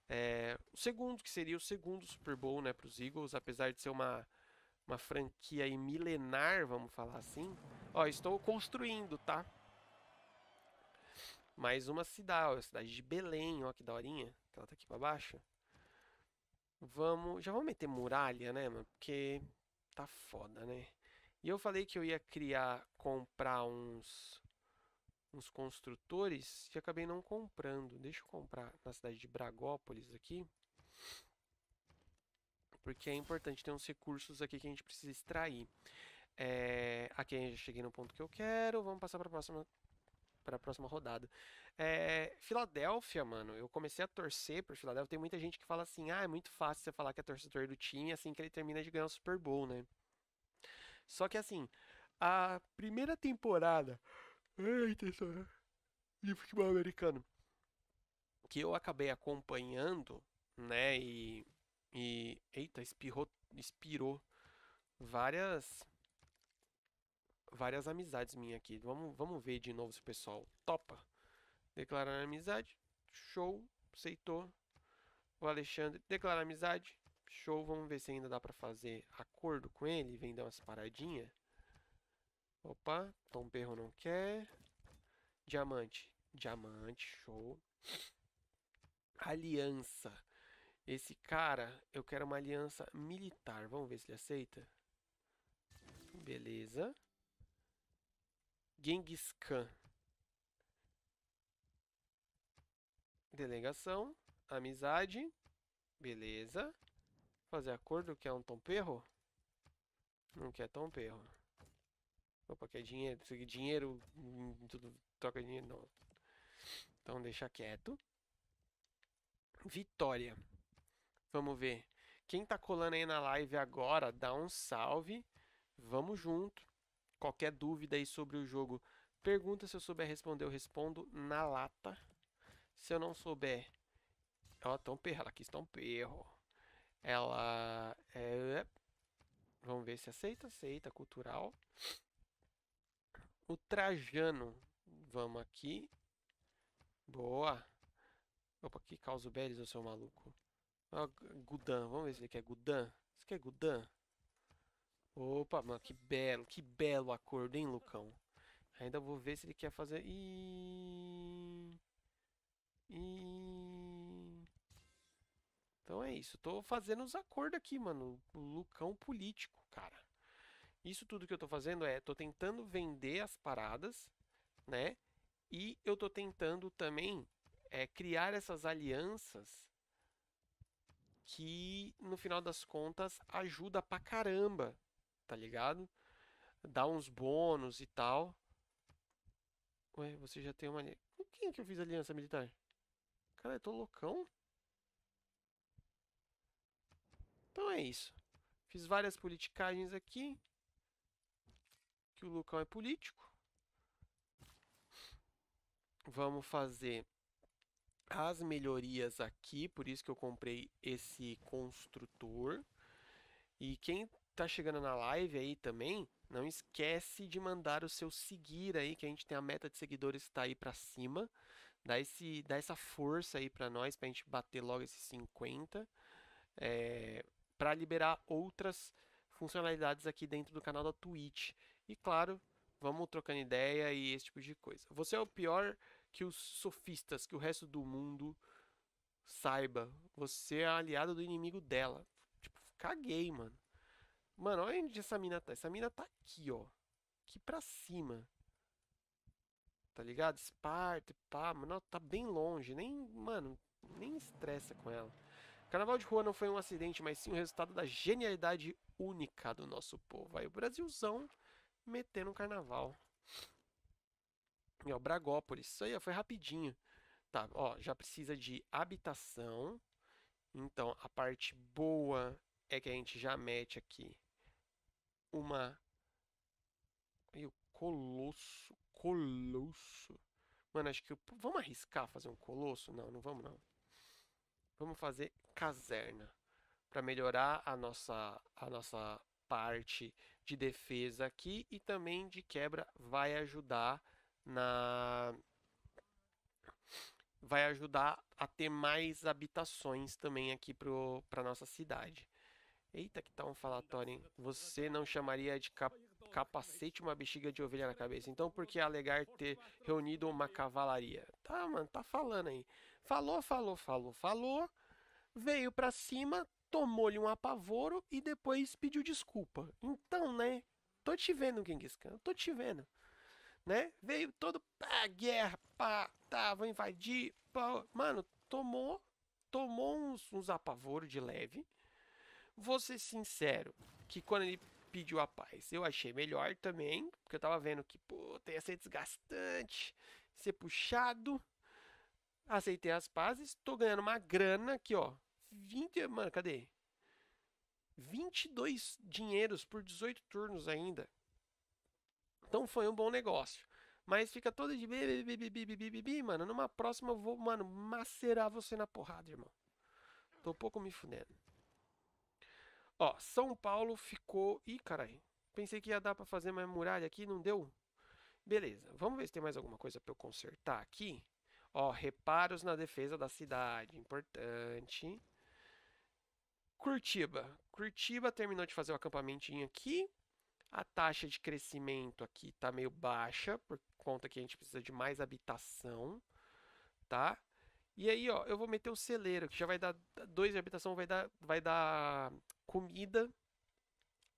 é, o segundo, que seria o segundo Super Bowl né, para os Eagles, apesar de ser uma, uma franquia milenar, vamos falar assim. Ó, estou construindo, tá? Mais uma cidade, ó, a cidade de Belém, ó, que daorinha, que ela tá aqui para baixo. Vamos, já vamos meter muralha, né, mano? Porque tá foda, né? E eu falei que eu ia criar, comprar uns uns construtores e acabei não comprando. Deixa eu comprar na cidade de Bragópolis aqui. Porque é importante ter uns recursos aqui que a gente precisa extrair. É, aqui eu já cheguei no ponto que eu quero. Vamos passar para a próxima para a próxima rodada. É, Filadélfia, mano, eu comecei a torcer por Filadélfia. Tem muita gente que fala assim: ah, é muito fácil você falar que é torcedor do time assim que ele termina de ganhar o Super Bowl, né? Só que assim, a primeira temporada de futebol americano que eu acabei acompanhando, né, e, e eita, espirrou, inspirou várias várias amizades minhas aqui. Vamos, vamos ver de novo se o pessoal topa. Declarar amizade. Show. Aceitou. O Alexandre. Declarar amizade. Show, vamos ver se ainda dá para fazer acordo com ele, vem dar umas paradinhas. Opa, Tom Perro não quer. Diamante, diamante, show. Aliança. Esse cara, eu quero uma aliança militar. Vamos ver se ele aceita. Beleza. Genghis Khan. Delegação. Amizade. Beleza. Fazer acordo que é um tom perro? Não quer tom perro. Opa, quer dinheiro? Dinheiro, hum, tudo toca dinheiro, não. Então deixa quieto. Vitória. Vamos ver. Quem tá colando aí na live agora, dá um salve. Vamos junto. Qualquer dúvida aí sobre o jogo, pergunta se eu souber responder, eu respondo na lata. Se eu não souber, ó, tom perro, ela quis tão perro. Ela é... Vamos ver se aceita, aceita, cultural. O Trajano, vamos aqui. Boa. Opa, que causa o Beres, seu maluco. Ah, Gudan, vamos ver se ele quer Gudan. Isso aqui é Gudan? Opa, mano, que belo, que belo acordo, hein, Lucão? Ainda vou ver se ele quer fazer... Ih... Ih... Então é isso. Tô fazendo os acordos aqui, mano. O Lucão político, cara. Isso tudo que eu tô fazendo é, tô tentando vender as paradas, né? E eu tô tentando também é, criar essas alianças que, no final das contas, ajuda pra caramba, tá ligado? Dá uns bônus e tal. Ué, você já tem uma... Com quem que eu fiz aliança militar? Cara, eu tô loucão. Então é isso. Fiz várias politicagens aqui. Que o Lucão é político. Vamos fazer as melhorias aqui. Por isso que eu comprei esse construtor. E quem tá chegando na live aí também, não esquece de mandar o seu seguir aí, que a gente tem a meta de seguidores que tá aí para cima. Dá, esse, dá essa força aí para nós, pra gente bater logo esses 50. É, para liberar outras funcionalidades aqui dentro do canal da Twitch. E claro, vamos trocando ideia e esse tipo de coisa. Você é o pior que os sofistas, que o resto do mundo saiba. Você é aliado do inimigo dela. Tipo, caguei, mano. Mano, olha onde essa mina tá. Essa mina tá aqui, ó. Aqui pra cima. Tá ligado? Esparta, pá, mano. Tá bem longe. Nem, mano, nem estressa com ela. Carnaval de rua não foi um acidente, mas sim o resultado da genialidade única do nosso povo. Aí o Brasilzão metendo um carnaval. E ó, Bragópolis, isso aí ó, foi rapidinho. Tá, ó, já precisa de habitação. Então, a parte boa é que a gente já mete aqui uma aí o colosso, colosso. Mano, acho que vamos arriscar fazer um colosso? Não, não vamos não. Vamos fazer caserna para melhorar a nossa, a nossa parte de defesa aqui e também de quebra vai ajudar na vai ajudar a ter mais habitações também aqui para nossa cidade. Eita, que tá um falatório, hein? Você não chamaria de cap capacete uma bexiga de ovelha na cabeça. Então, por que alegar ter reunido uma cavalaria? Tá, mano, tá falando aí. Falou, falou, falou, falou. Veio para cima, tomou-lhe um apavoro e depois pediu desculpa. Então, né? Tô te vendo, Genghis Khan, tô te vendo. Né? Veio todo pá, guerra, pá, tá, vou invadir, pá. Mano, tomou, tomou uns, uns apavoros de leve. Vou ser sincero, que quando ele pediu a paz, eu achei melhor também, porque eu tava vendo que, pô, ia ser desgastante, ser puxado, aceitei as pazes, tô ganhando uma grana aqui, ó. 20, mano, cadê? 22 dinheiros por 18 turnos ainda. Então foi um bom negócio. Mas fica todo de bibibibibibibibi, mano. Numa próxima eu vou, mano, macerar você na porrada, irmão. Tô um pouco me fudendo. Ó, São Paulo ficou... Ih, carai Pensei que ia dar pra fazer mais muralha aqui, não deu? Beleza, vamos ver se tem mais alguma coisa pra eu consertar aqui. Ó, reparos na defesa da cidade, importante. Curitiba. Curitiba terminou de fazer o acampamentinho aqui. A taxa de crescimento aqui tá meio baixa, por conta que a gente precisa de mais habitação, tá? E aí, ó, eu vou meter o celeiro, que já vai dar dois de habitação, vai dar, vai dar comida.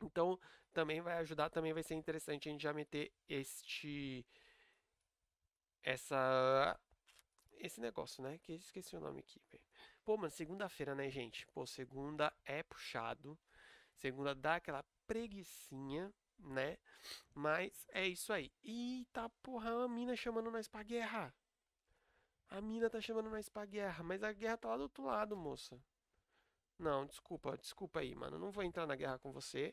Então, também vai ajudar, também vai ser interessante a gente já meter este essa esse negócio, né? Que esqueci o nome aqui, Pô, mano, segunda-feira, né, gente? Pô, segunda é puxado. Segunda dá aquela preguiçinha, né? Mas é isso aí. Eita porra, a mina chamando nós pra guerra. A mina tá chamando nós pra guerra, mas a guerra tá lá do outro lado, moça. Não, desculpa, desculpa aí, mano. Eu não vou entrar na guerra com você.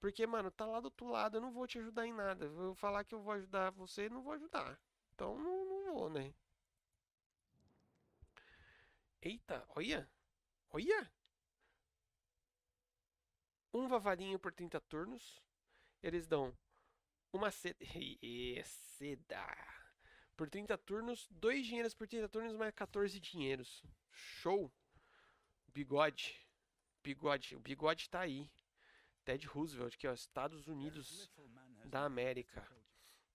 Porque, mano, tá lá do outro lado, eu não vou te ajudar em nada. Eu falar que eu vou ajudar você, não vou ajudar. Então não, não vou, né? Eita, olha! Olha! Um vavarinho por 30 turnos. Eles dão uma seda. É seda. Por 30 turnos, dois dinheiros por 30 turnos, mais 14 dinheiros. Show! Bigode. Bigode. O bigode tá aí. Ted Roosevelt, que é Estados Unidos da América.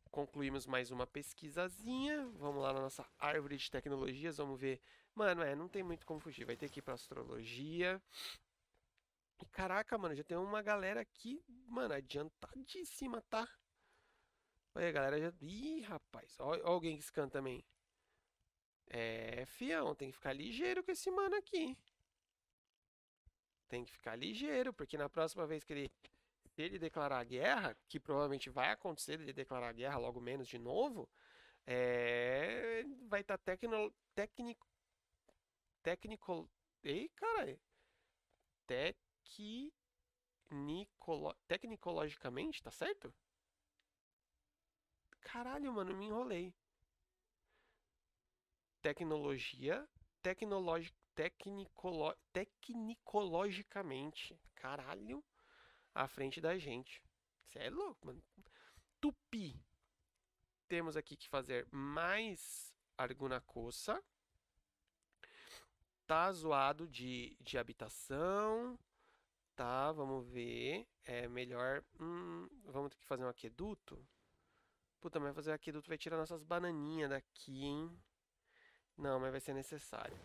Concluímos mais uma pesquisazinha. Vamos lá na nossa árvore de tecnologias. Vamos ver Mano, é, não tem muito como fugir. Vai ter que ir pra astrologia. E caraca, mano, já tem uma galera aqui, mano, adiantadíssima, tá? Olha, a galera já. Ih, rapaz, olha alguém que escanta também. É, fião, tem que ficar ligeiro com esse mano aqui. Tem que ficar ligeiro, porque na próxima vez que ele. Se ele declarar guerra, que provavelmente vai acontecer ele declarar guerra logo menos de novo, é, vai estar tá tecno, Technical. Ei, cara. Tecnicolo... Tecnicologicamente, tá certo? Caralho, mano, me enrolei. Tecnologia. tecnologic Tecnicolo... Tecnicologicamente. Caralho. À frente da gente. Você é louco, mano. Tupi. Temos aqui que fazer mais Arguna Coça tá zoado de, de habitação. Tá, vamos ver. É melhor. Hum, vamos ter que fazer um aqueduto. Puta, mas fazer um aqueduto vai tirar nossas bananinhas daqui, hein? Não, mas vai ser necessário.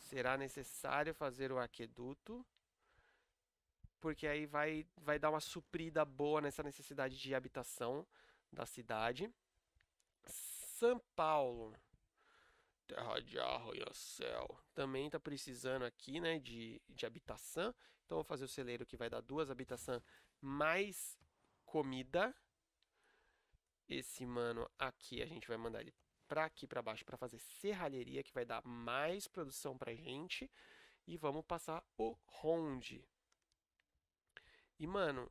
Será necessário fazer o aqueduto. Porque aí vai, vai dar uma suprida boa nessa necessidade de habitação da cidade. São Paulo terra de arranha-céu. Também tá precisando aqui né, de, de habitação. Então vou fazer o celeiro que vai dar duas habitação mais comida. Esse mano aqui a gente vai mandar ele para aqui para baixo para fazer serralheria que vai dar mais produção para gente. E vamos passar o ronde. E mano,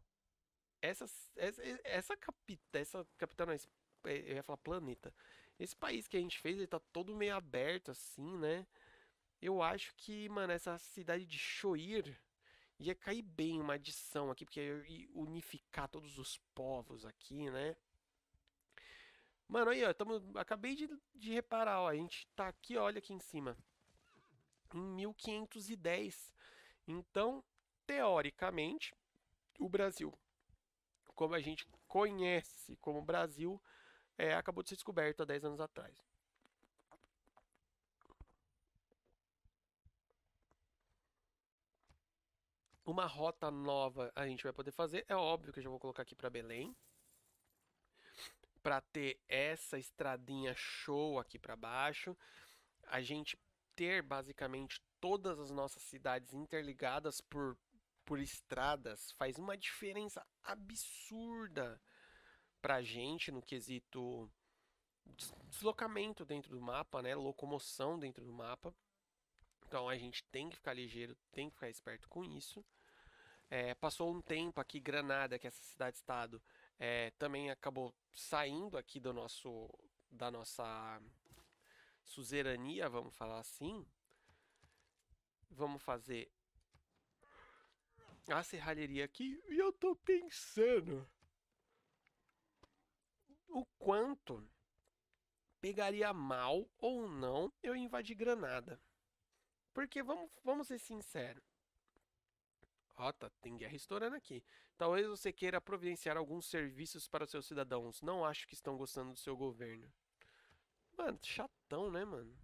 essa, essa, essa, capita, essa capital, não, eu ia falar planeta. Esse país que a gente fez, ele tá todo meio aberto assim, né? Eu acho que, mano, essa cidade de Choir ia cair bem uma adição aqui, porque ia unificar todos os povos aqui, né? Mano, aí, ó, tamo, acabei de, de reparar, ó, a gente tá aqui, olha aqui em cima, em 1510. Então, teoricamente, o Brasil, como a gente conhece como Brasil, é, acabou de ser descoberto há 10 anos atrás. Uma rota nova a gente vai poder fazer. É óbvio que eu já vou colocar aqui para Belém. Para ter essa estradinha show aqui para baixo. A gente ter basicamente todas as nossas cidades interligadas por, por estradas faz uma diferença absurda para a gente no quesito deslocamento dentro do mapa, né? Locomoção dentro do mapa. Então a gente tem que ficar ligeiro, tem que ficar esperto com isso. É, passou um tempo aqui, Granada, que é essa cidade-estado, é, também acabou saindo aqui do nosso, da nossa suzerania, vamos falar assim. Vamos fazer a serralheria aqui. E eu tô pensando o quanto pegaria mal ou não eu invadir Granada. Porque vamos, vamos ser sinceros. Ó, tá, tem guerra estourando aqui. Talvez você queira providenciar alguns serviços para seus cidadãos. Não acho que estão gostando do seu governo. Mano, chatão, né, mano?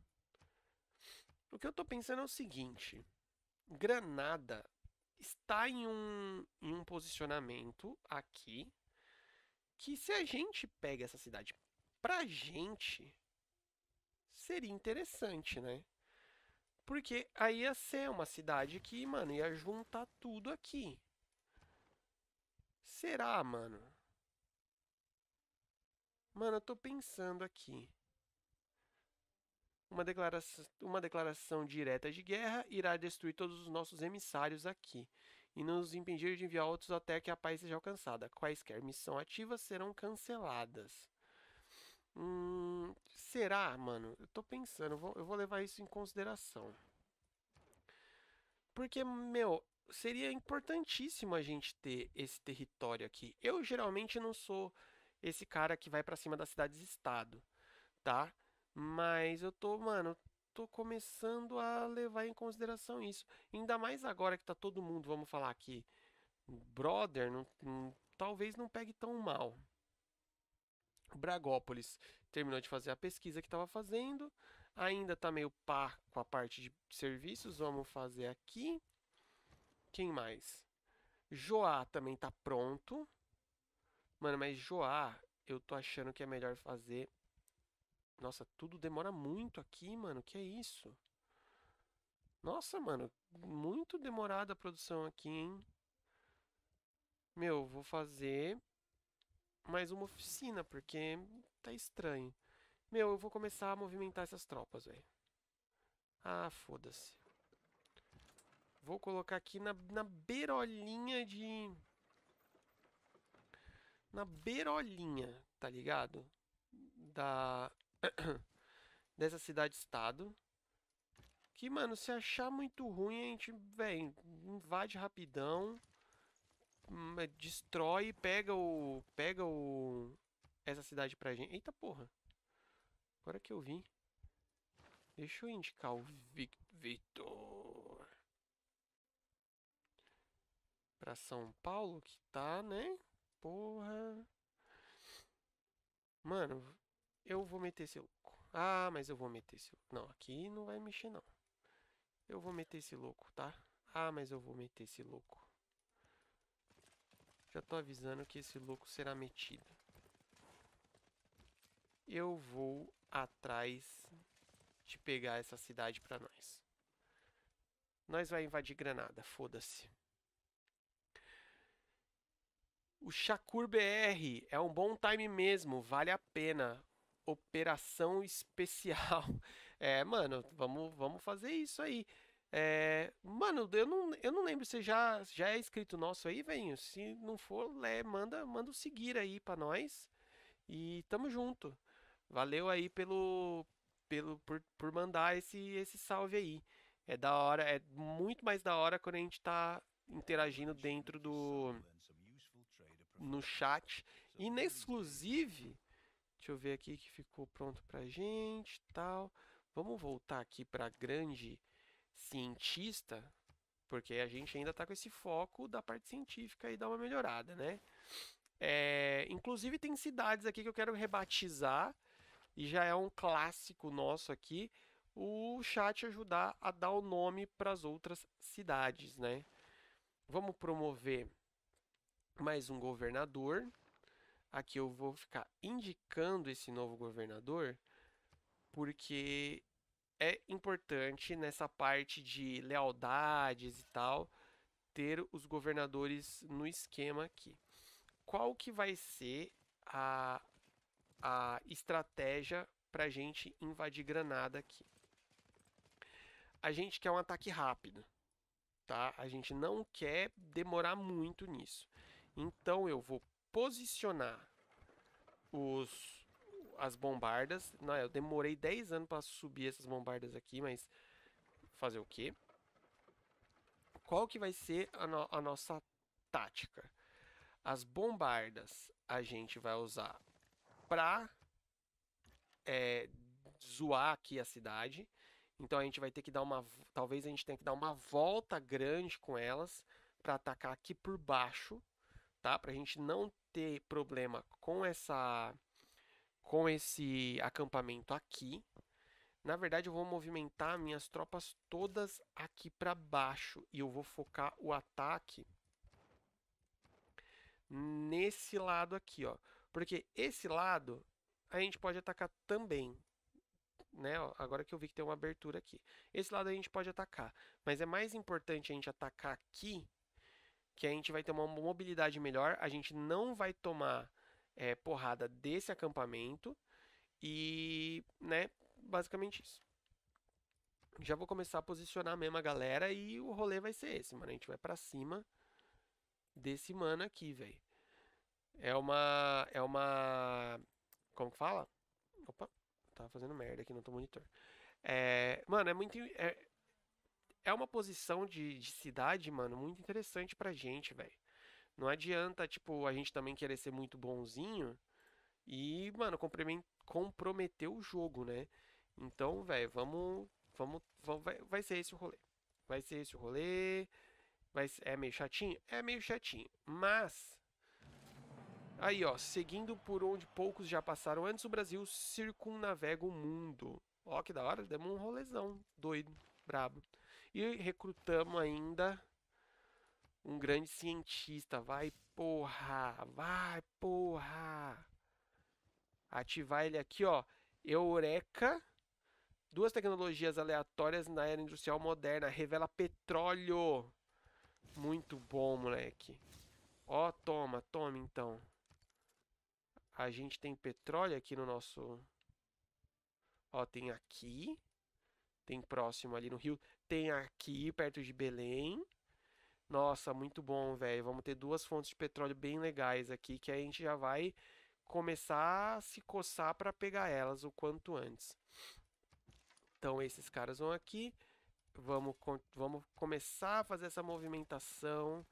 O que eu tô pensando é o seguinte. Granada está em um, em um posicionamento aqui que se a gente pega essa cidade pra gente, seria interessante, né? Porque aí ia ser uma cidade que, mano, ia juntar tudo aqui. Será, mano? Mano, eu tô pensando aqui. Uma declaração, uma declaração direta de guerra irá destruir todos os nossos emissários aqui e nos impedir de enviar outros até que a paz seja alcançada. Quaisquer missão ativas serão canceladas. Hum, será, mano? Eu tô pensando, eu vou, eu vou levar isso em consideração. Porque, meu, seria importantíssimo a gente ter esse território aqui. Eu geralmente não sou esse cara que vai para cima das cidades-estado, tá? Mas eu tô, mano, tô começando a levar em consideração isso. Ainda mais agora que tá todo mundo, vamos falar aqui, brother, não, não, talvez não pegue tão mal. Bragópolis terminou de fazer a pesquisa que estava fazendo, ainda tá meio pá com a parte de serviços, vamos fazer aqui. Quem mais? Joá também tá pronto. Mano, mas Joá, eu tô achando que é melhor fazer nossa, tudo demora muito aqui, mano. Que é isso? Nossa, mano, muito demorada a produção aqui, hein? Meu, vou fazer mais uma oficina, porque tá estranho. Meu, eu vou começar a movimentar essas tropas, velho. Ah, foda-se. Vou colocar aqui na, na beirolinha de... Na beirolinha, tá ligado? Da dessa cidade-estado. Que, mano, se achar muito ruim, a gente, velho, invade rapidão, hum, é, destrói, pega o. pega o. essa cidade pra gente. Eita porra! Agora que eu vi. Deixa eu indicar o Victor. Pra São Paulo, que tá, né? Porra. Mano, eu vou meter esse louco. Ah, mas eu vou meter esse louco. Não, aqui não vai mexer, não. Eu vou meter esse louco, tá? Ah, mas eu vou meter esse louco. Já tô avisando que esse louco será metido. Eu vou atrás de pegar essa cidade pra nós. Nós vai invadir Granada, foda-se. O Shakur BR é um bom time mesmo, vale a pena operação especial. É, mano, vamos, vamos fazer isso aí. É, mano, eu não, eu não lembro se já, já é escrito nosso aí, venho. Se não for, manda, manda seguir aí para nós. E tamo junto. Valeu aí pelo, pelo por, por mandar esse, esse salve aí. É da hora, é muito mais da hora quando a gente tá interagindo dentro do no chat. Inexclusive, Deixa eu ver aqui que ficou pronto para gente, tal. Vamos voltar aqui para grande cientista, porque a gente ainda está com esse foco da parte científica e dá uma melhorada, né? É, inclusive tem cidades aqui que eu quero rebatizar e já é um clássico nosso aqui o chat ajudar a dar o nome para as outras cidades, né? Vamos promover mais um governador aqui eu vou ficar indicando esse novo governador, porque é importante nessa parte de lealdades e tal ter os governadores no esquema aqui. Qual que vai ser a, a estratégia para a gente invadir Granada aqui? A gente quer um ataque rápido, tá? A gente não quer demorar muito nisso. Então eu vou posicionar os as bombardas. Não, eu demorei 10 anos para subir essas bombardas aqui, mas fazer o quê? Qual que vai ser a, no, a nossa tática? As bombardas a gente vai usar para é, zoar aqui a cidade. Então a gente vai ter que dar uma. Talvez a gente tenha que dar uma volta grande com elas para atacar aqui por baixo, tá? Para a gente não ter problema com essa com esse acampamento aqui. Na verdade, eu vou movimentar minhas tropas todas aqui para baixo e eu vou focar o ataque nesse lado aqui, ó. Porque esse lado a gente pode atacar também, né? Ó, agora que eu vi que tem uma abertura aqui. Esse lado a gente pode atacar, mas é mais importante a gente atacar aqui que a gente vai ter uma mobilidade melhor, a gente não vai tomar é, porrada desse acampamento e, né, basicamente isso. Já vou começar a posicionar mesmo a galera e o rolê vai ser esse, mano. A gente vai para cima desse mano aqui, velho. É uma. É uma. Como que fala? Opa, tava fazendo merda aqui no teu monitor. É, mano, é muito. É, é uma posição de, de cidade, mano, muito interessante pra gente, velho. Não adianta, tipo, a gente também querer ser muito bonzinho e, mano, comprometer o jogo, né? Então, velho, vamos, vamos, vamos vai, vai ser esse o rolê. Vai ser esse o rolê. Vai, é meio chatinho? É meio chatinho. Mas, Aí, ó, seguindo por onde poucos já passaram antes, o Brasil circunnavega o mundo. Ó, que da hora, demos um rolezão doido, brabo. E recrutamos ainda um grande cientista. Vai, porra! Vai, porra! Ativar ele aqui, ó. Eureka. Duas tecnologias aleatórias na era industrial moderna. Revela petróleo. Muito bom, moleque. Ó, toma, toma então. A gente tem petróleo aqui no nosso... Ó, tem aqui. Tem próximo ali no rio tem aqui, perto de Belém. Nossa, muito bom, velho. Vamos ter duas fontes de petróleo bem legais aqui, que a gente já vai começar a se coçar para pegar elas o quanto antes. Então, esses caras vão aqui. Vamos, vamos começar a fazer essa movimentação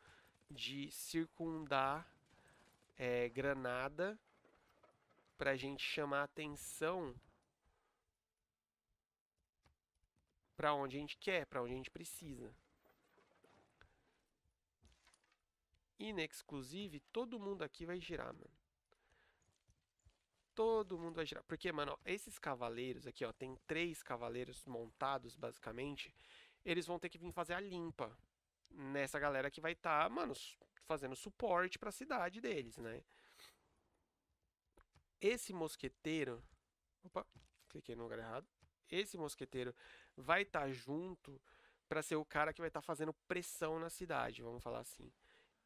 de circundar é, Granada para a gente chamar atenção para onde a gente quer, para onde a gente precisa. Inexclusive, todo mundo aqui vai girar, mano. Todo mundo vai girar. Porque, mano, ó, esses cavaleiros aqui, ó, tem três cavaleiros montados, basicamente. Eles vão ter que vir fazer a limpa nessa galera que vai estar, tá, mano, fazendo suporte para a cidade deles, né? Esse mosqueteiro. Opa, cliquei no lugar errado. Esse mosqueteiro vai estar tá junto para ser o cara que vai estar tá fazendo pressão na cidade, vamos falar assim.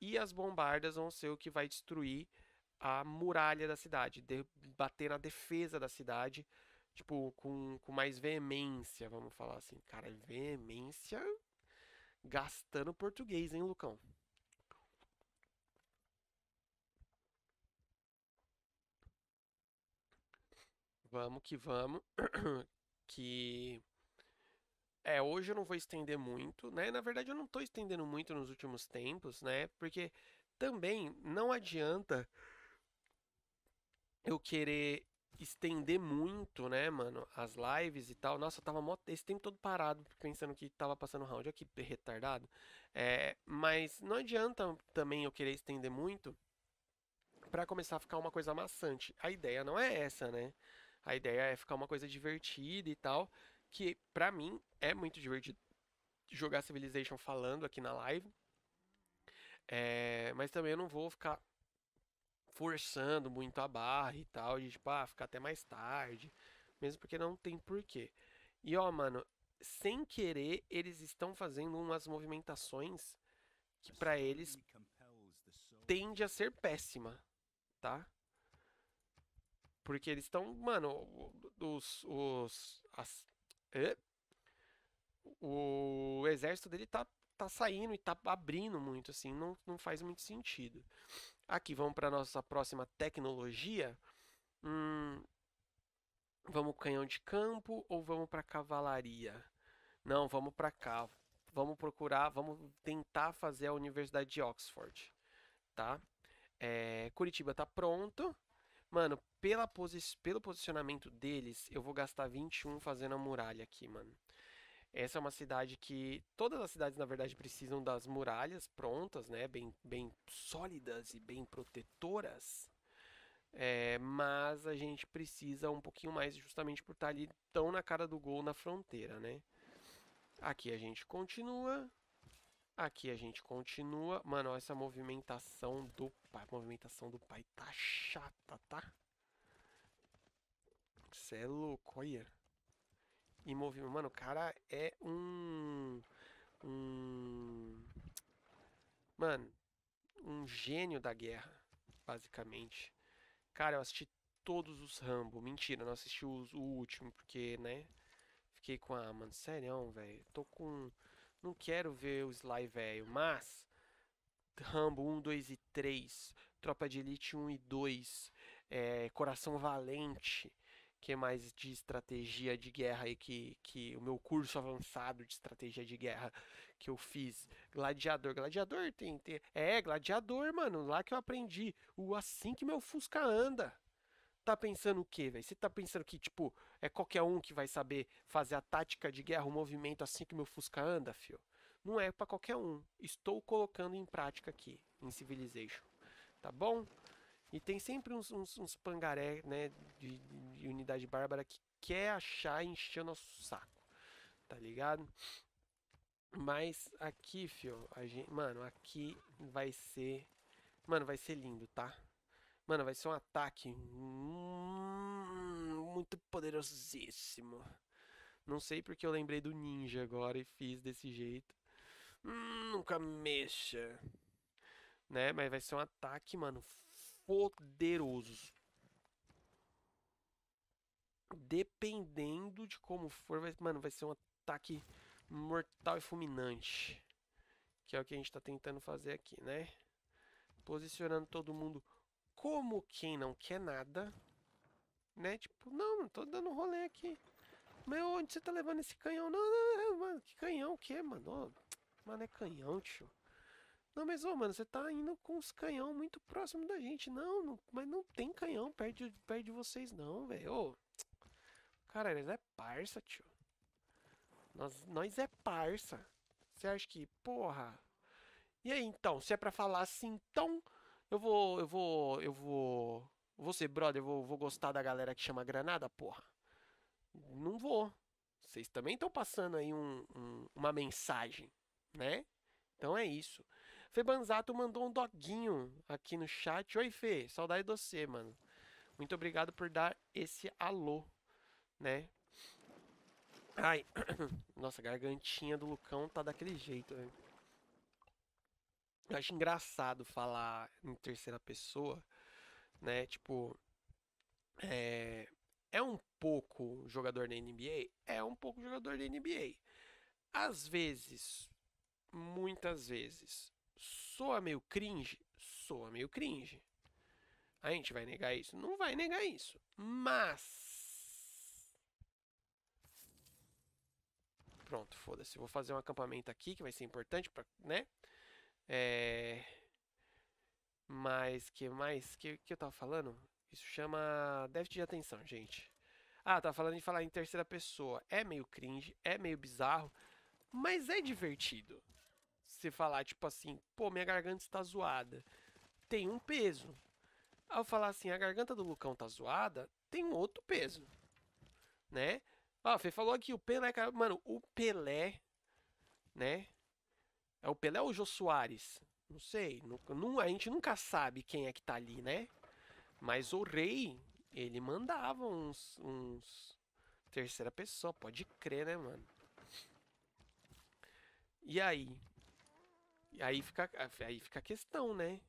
E as bombardas vão ser o que vai destruir a muralha da cidade, de, bater na defesa da cidade, tipo, com, com mais veemência, vamos falar assim. Cara, veemência gastando português, hein, Lucão? Vamos que vamos. que é, hoje eu não vou estender muito, né? Na verdade, eu não estou estendendo muito nos últimos tempos, né? Porque também não adianta eu querer estender muito, né, mano, as lives e tal. Nossa, eu tava mó... esse tempo todo parado, pensando que tava passando round. aqui, retardado. É, mas não adianta também eu querer estender muito para começar a ficar uma coisa amassante. A ideia não é essa, né? A ideia é ficar uma coisa divertida e tal que para mim é muito divertido jogar Civilization falando aqui na live. É, mas também eu não vou ficar forçando muito a barra e tal, de tipo, ah, ficar até mais tarde, mesmo porque não tem porquê. E ó, mano, sem querer eles estão fazendo umas movimentações que para eles tende a ser péssima, tá? Porque eles estão, mano, os, os as, é, o exército dele tá, tá saindo e tá abrindo muito, assim, não, não faz muito sentido. Aqui, vamos para nossa próxima tecnologia. Hum, vamos canhão de campo ou vamos para cavalaria? Não, vamos para cá. Vamos procurar, vamos tentar fazer a Universidade de Oxford, tá? É, Curitiba tá pronto. Mano, pela posi pelo posicionamento deles, eu vou gastar 21 fazendo a muralha aqui, mano. Essa é uma cidade que todas as cidades, na verdade, precisam das muralhas prontas, né? Bem, bem sólidas e bem protetoras. É, mas a gente precisa um pouquinho mais, justamente por estar ali tão na cara do gol na fronteira, né? Aqui a gente continua. Aqui a gente continua. Mano, olha essa movimentação do pai, a movimentação do pai tá chata, tá? Cê é louco, olha. E movimento. Mano, o cara é um. Um. Mano, um gênio da guerra, basicamente. Cara, eu assisti todos os Rambo. Mentira, não assisti os, o último, porque, né? Fiquei com a. Mano, sério, velho. Tô com. Não quero ver o Sly, velho, mas. Rambo 1, 2 e 3, Tropa de Elite 1 e 2, é, Coração Valente, que é mais de estratégia de guerra e que, que o meu curso avançado de estratégia de guerra que eu fiz. Gladiador, gladiador tem, tem é gladiador, mano, lá que eu aprendi o assim que meu Fusca anda. Tá pensando o quê, velho? Você tá pensando que tipo é qualquer um que vai saber fazer a tática de guerra, o movimento assim que meu Fusca anda, fio? não é para qualquer um. Estou colocando em prática aqui, em Civilization. Tá bom? E tem sempre uns, uns, uns pangaré, né, de, de, unidade bárbara que quer achar e encher o nosso saco. Tá ligado? Mas aqui, fio, a gente, mano, aqui vai ser, mano, vai ser lindo, tá? Mano, vai ser um ataque hum, muito poderosíssimo. Não sei porque eu lembrei do ninja agora e fiz desse jeito. Hum, nunca mexa. Né? Mas vai ser um ataque, mano, poderoso. Dependendo de como for, vai, mano, vai ser um ataque mortal e fulminante. Que é o que a gente tá tentando fazer aqui, né? Posicionando todo mundo como quem não quer nada. Né? Tipo, não, tô dando rolê aqui. Mas onde você tá levando esse canhão? Não, não, não, mano, que canhão, o que, é, mano? Oh, mano é canhão, tio. Não, mas ô, mano, você tá indo com os canhão muito próximo da gente. Não, não mas não tem canhão perto de, perto de vocês, não, velho. cara, eles é parça, tio. Nós, nós é parça. Você acha que, porra. E aí, então, se é pra falar assim, então, eu vou, eu vou, eu vou. Você, brother, eu vou, vou gostar da galera que chama granada, porra. Não vou. Vocês também estão passando aí um, um, uma mensagem né? Então é isso. Febanzato mandou um doguinho aqui no chat. Oi, Fê, saudade de você, mano. Muito obrigado por dar esse alô, né? Ai, nossa, gargantinha do Lucão tá daquele jeito, velho. Eu acho engraçado falar em terceira pessoa, né? Tipo, é, é um pouco jogador da NBA? É um pouco jogador da NBA. Às vezes, muitas vezes. Soa meio cringe? Soa meio cringe. A gente vai negar isso? Não vai negar isso. Mas. Pronto, foda-se. Vou fazer um acampamento aqui que vai ser importante para, né? É. Mas que mais? Que que eu tava falando? Isso chama déficit de atenção, gente. Ah, tava falando de falar em terceira pessoa. É meio cringe, é meio bizarro, mas é divertido você falar, tipo assim, pô, minha garganta está zoada, tem um peso. Ao falar assim, a garganta do Lucão tá zoada, tem um outro peso, né? Ó, Fê falou aqui, o Pelé, cara, mano, o Pelé, né? É o Pelé ou o Jô Soares? Não sei, não, a gente nunca sabe quem é que tá ali, né? Mas o rei, ele mandava uns, uns terceira pessoa, pode crer, né, mano? E aí? aí fica, aí fica a questão, né?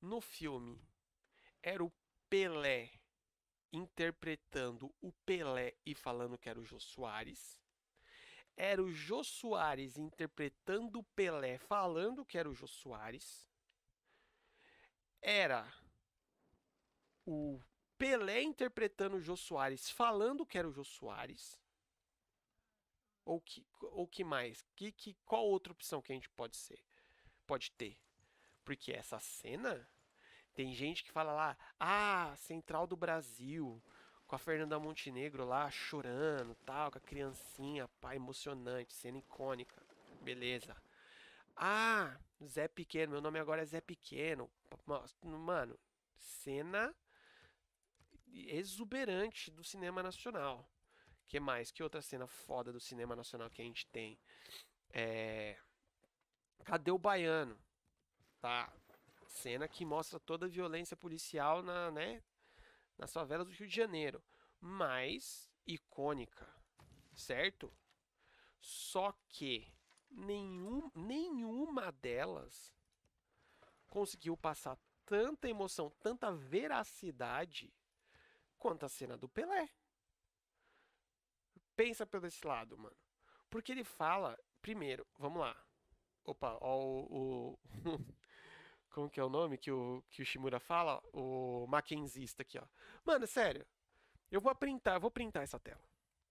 No filme, era o Pelé interpretando o Pelé e falando que era o Jô Soares. Era o Jô Soares interpretando o Pelé falando que era o Jô Soares. Era o Pelé interpretando o Jô Soares falando que era o Jô Soares. Ou que, ou que mais? Que, que, qual outra opção que a gente pode ser? pode ter. Porque essa cena. Tem gente que fala lá, ah, Central do Brasil, com a Fernanda Montenegro lá chorando, tal, com a criancinha, pá, emocionante, cena icônica. Beleza. Ah, Zé Pequeno, meu nome agora é Zé Pequeno. Mano, cena exuberante do cinema nacional. Que mais? Que outra cena foda do cinema nacional que a gente tem? É Cadê o baiano? Tá. Cena que mostra toda a violência policial na, né, nas favelas do Rio de Janeiro. Mas icônica, certo? Só que nenhum, nenhuma delas conseguiu passar tanta emoção, tanta veracidade quanto a cena do Pelé. Pensa pelo esse lado, mano. Porque ele fala, primeiro, vamos lá. Opa, ó, o. o como que é o nome que o, que o Shimura fala? O Mackenzista aqui, ó. Mano, sério. Eu vou printar, vou printar essa tela.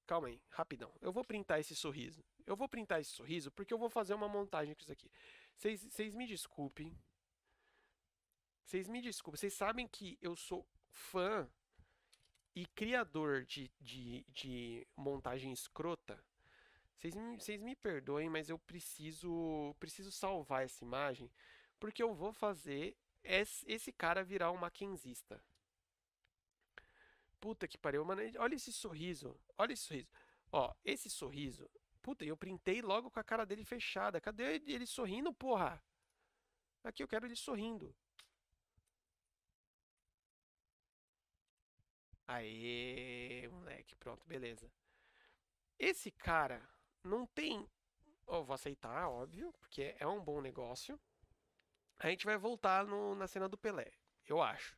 Calma aí, rapidão. Eu vou printar esse sorriso. Eu vou printar esse sorriso porque eu vou fazer uma montagem com isso aqui. Vocês me desculpem. Vocês me desculpem. Vocês sabem que eu sou fã e criador de, de, de montagem escrota. Vocês me, me perdoem, mas eu preciso, preciso salvar essa imagem, porque eu vou fazer esse cara virar um maquinzista. Puta que pariu, mano. Olha esse sorriso. Olha esse sorriso. Ó, esse sorriso. Puta, eu printei logo com a cara dele fechada. Cadê ele sorrindo, porra? Aqui eu quero ele sorrindo. Aê, moleque. Pronto, beleza. Esse cara não tem. Eu vou aceitar, óbvio, porque é um bom negócio. A gente vai voltar no, na cena do Pelé, eu acho.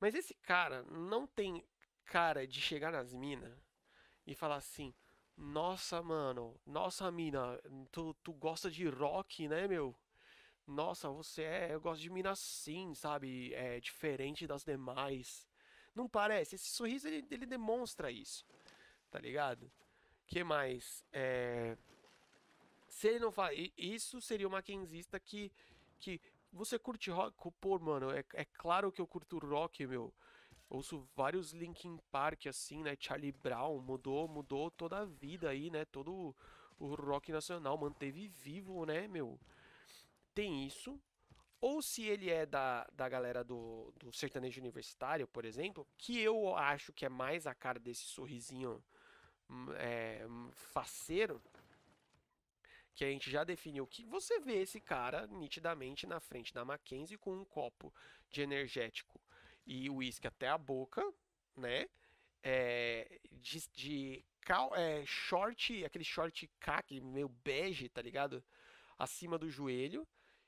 Mas esse cara não tem cara de chegar nas minas e falar assim: Nossa, mano, nossa, mina, tu, tu gosta de rock, né, meu? Nossa, você é. Eu gosto de mina assim, sabe? É diferente das demais. Não parece. Esse sorriso ele, ele demonstra isso, tá ligado? que mais? É... Se ele não falar Isso seria uma mackenzista que. que você curte rock? Pô, mano, é, é claro que eu curto rock, meu. Ouço vários Linkin Park, assim, né? Charlie Brown mudou, mudou toda a vida aí, né? Todo o rock nacional manteve vivo, né, meu? Tem isso. Ou se ele é da, da galera do, do sertanejo universitário, por exemplo, que eu acho que é mais a cara desse sorrisinho Hum, é, hum, faceiro, que a gente já definiu que você vê esse cara nitidamente na frente da Mackenzie com um copo de energético e uísque até a boca, né? É, de, de cal, é, short, aquele short caque meio bege, tá ligado? Acima do joelho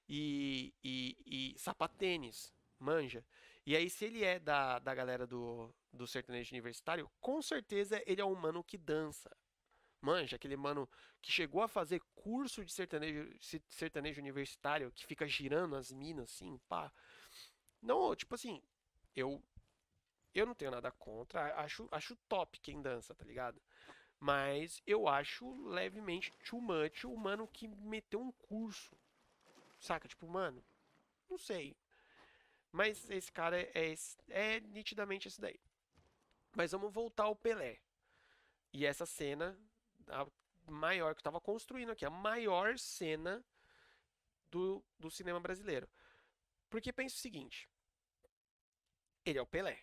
e, e, e sapatênis, manja. E aí, se ele é da, da galera do, do sertanejo universitário, com certeza ele é um mano que dança. Manja, aquele mano que chegou a fazer curso de sertanejo, sertanejo universitário, que fica girando as minas assim, pá. Não, tipo assim, eu eu não tenho nada contra, acho, acho top quem dança, tá ligado? Mas eu acho levemente too much o mano que meteu um curso. Saca? Tipo, mano, não sei. Mas esse cara é, é, é nitidamente esse daí. Mas vamos voltar ao Pelé. E essa cena, a maior que eu estava construindo aqui, a maior cena do, do cinema brasileiro. Porque pensa o seguinte: ele é o Pelé.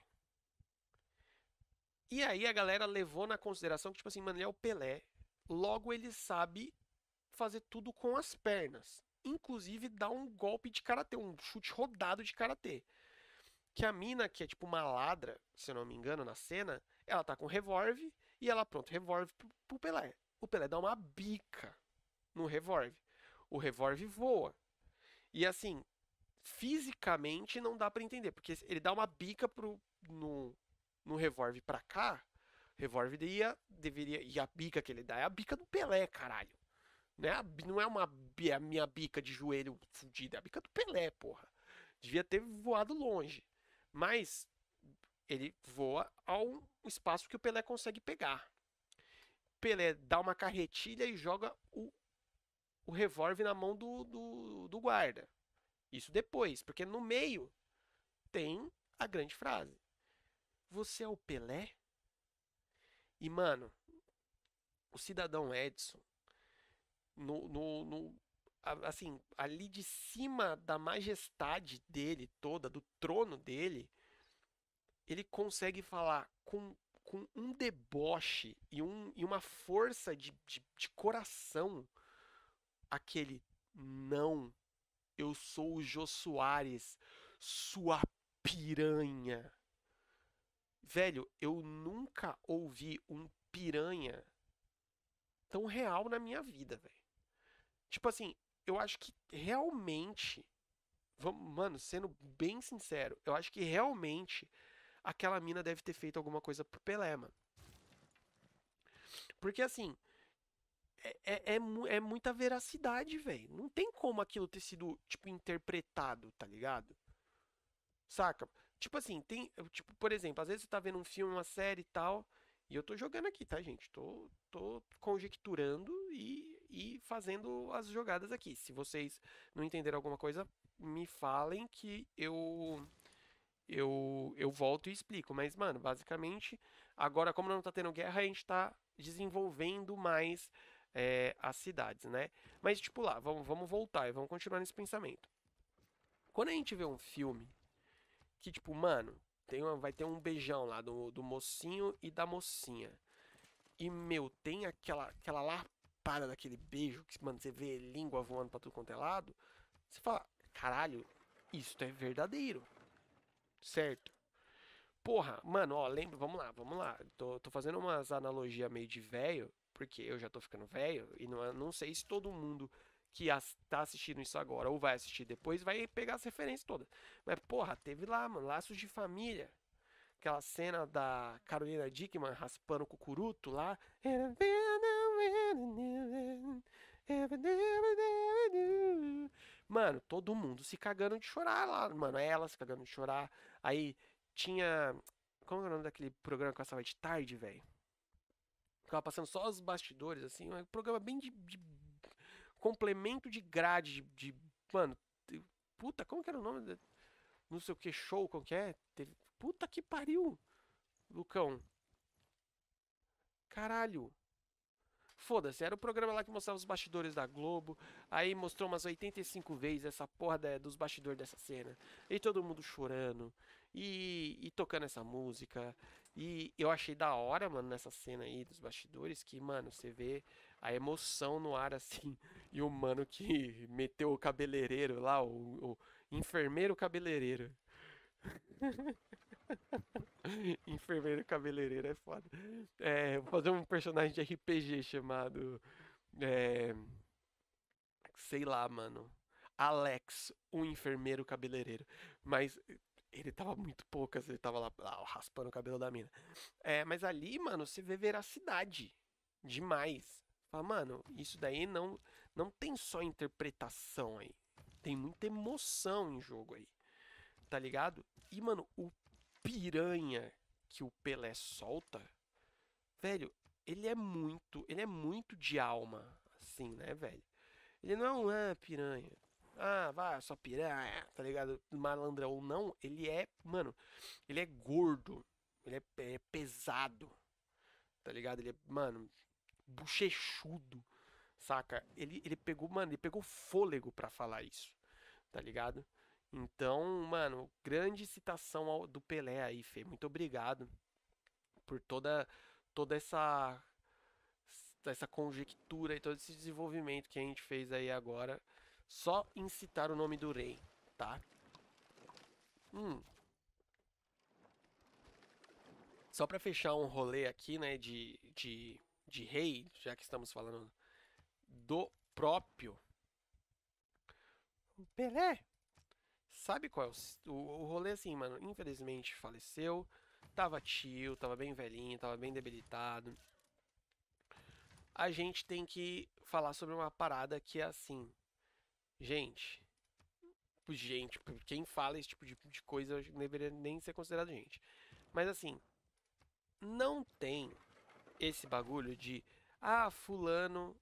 E aí a galera levou na consideração que, tipo assim, mano, ele é o Pelé. Logo ele sabe fazer tudo com as pernas. Inclusive dar um golpe de karatê, um chute rodado de karatê que a mina, que é tipo uma ladra, se eu não me engano, na cena, ela tá com um revólver e ela, pronto, revólver pro, pro Pelé. O Pelé dá uma bica no revólver. O revólver voa. E assim, fisicamente não dá para entender, porque ele dá uma bica pro, no, no revólver pra cá, revólver deveria deveria. E a bica que ele dá é a bica do Pelé, caralho. Não é, a, não é uma é a minha bica de joelho fudida, é a bica do Pelé, porra. Devia ter voado longe. Mas ele voa a um espaço que o Pelé consegue pegar. Pelé dá uma carretilha e joga o, o revólver na mão do, do, do guarda. Isso depois, porque no meio tem a grande frase. Você é o Pelé? E, mano, o cidadão Edson, no, no, no, assim, ali de cima da majestade dele toda, do trono dele, ele consegue falar com, com um deboche e, um, e uma força de, de, de coração aquele não, eu sou o Jô Soares, sua piranha. Velho, eu nunca ouvi um piranha tão real na minha vida, velho. Tipo assim, eu acho que realmente. Vamos, mano, sendo bem sincero, eu acho que realmente aquela mina deve ter feito alguma coisa pro Pelé, mano. Porque assim. É, é, é, é muita veracidade, velho. Não tem como aquilo ter sido, tipo, interpretado, tá ligado? Saca? Tipo assim, tem. Tipo, por exemplo, às vezes você tá vendo um filme, uma série e tal. E eu tô jogando aqui, tá, gente? Tô, tô conjecturando e e fazendo as jogadas aqui. Se vocês não entenderam alguma coisa, me falem que eu eu eu volto e explico. Mas mano, basicamente, agora como não tá tendo guerra, a gente tá desenvolvendo mais é, as cidades, né? Mas tipo lá, vamos vamos voltar e vamos continuar nesse pensamento. Quando a gente vê um filme que tipo, mano, tem uma, vai ter um beijão lá do, do mocinho e da mocinha. E, meu, tem aquela, aquela para daquele beijo que, mano, você vê língua voando pra tudo quanto é lado, você fala, caralho, isto é verdadeiro. Certo? Porra, mano, ó, lembra, vamos lá, vamos lá. Tô, tô fazendo umas analogias meio de velho, porque eu já tô ficando velho, e não, não sei se todo mundo que as, tá assistindo isso agora ou vai assistir depois vai pegar as referências todas. Mas, porra, teve lá, mano, Laços de Família. Aquela cena da Carolina Dickman raspando o cucuruto lá. Era Mano, todo mundo se cagando de chorar lá, mano. É ela se cagando de chorar. Aí tinha. Como é o nome daquele programa que passava de tarde, velho? Ficava passando só os bastidores, assim. Um programa bem de. de... complemento de grade, de. de... mano. puta, como que era o nome? Não sei o que, show, qualquer é? Puta que pariu, Lucão. Caralho. Foda-se, era o programa lá que mostrava os bastidores da Globo. Aí mostrou umas 85 vezes essa porra da, dos bastidores dessa cena. E todo mundo chorando. E, e, tocando essa música. E eu achei da hora, mano, nessa cena aí dos bastidores, que, mano, você vê a emoção no ar, assim, e o mano que meteu o cabeleireiro lá, o, o enfermeiro cabeleireiro. Enfermeiro cabeleireiro é foda. É, vou fazer um personagem de RPG chamado. É, sei lá, mano. Alex, um enfermeiro cabeleireiro. Mas ele tava muito poucas, ele tava lá, lá raspando o cabelo da mina. É, mas ali, mano, você vê veracidade. Demais. Fala, mano, isso daí não, não tem só interpretação aí. Tem muita emoção em jogo aí. Tá ligado? E, mano, o piranha que o Pelé solta, velho, ele é muito, ele é muito de alma, assim, né, velho? Ele não é um ah, piranha. Ah, vai, só piranha, tá ligado? Malandrão ou não, ele é, mano, ele é gordo, ele é, é pesado, tá ligado? Ele é, mano, bochechudo, saca? Ele, ele pegou, mano, ele pegou fôlego para falar isso, tá ligado? Então, mano, grande citação ao, do Pelé aí, Fê. Muito obrigado por toda, toda essa essa conjectura e todo esse desenvolvimento que a gente fez aí agora, só em citar o nome do rei, tá? Hum. Só para fechar um rolê aqui, né, de, de, de rei, já que estamos falando do próprio Pelé, sabe qual é o, o, o rolê assim, mano? Infelizmente faleceu, tava tio, tava bem velhinho, tava bem debilitado. A gente tem que falar sobre uma parada que é assim. Gente, tipo, gente, tipo, quem fala esse tipo de, de coisa não deveria nem ser considerado gente. Mas assim, não tem esse bagulho de ah, fulano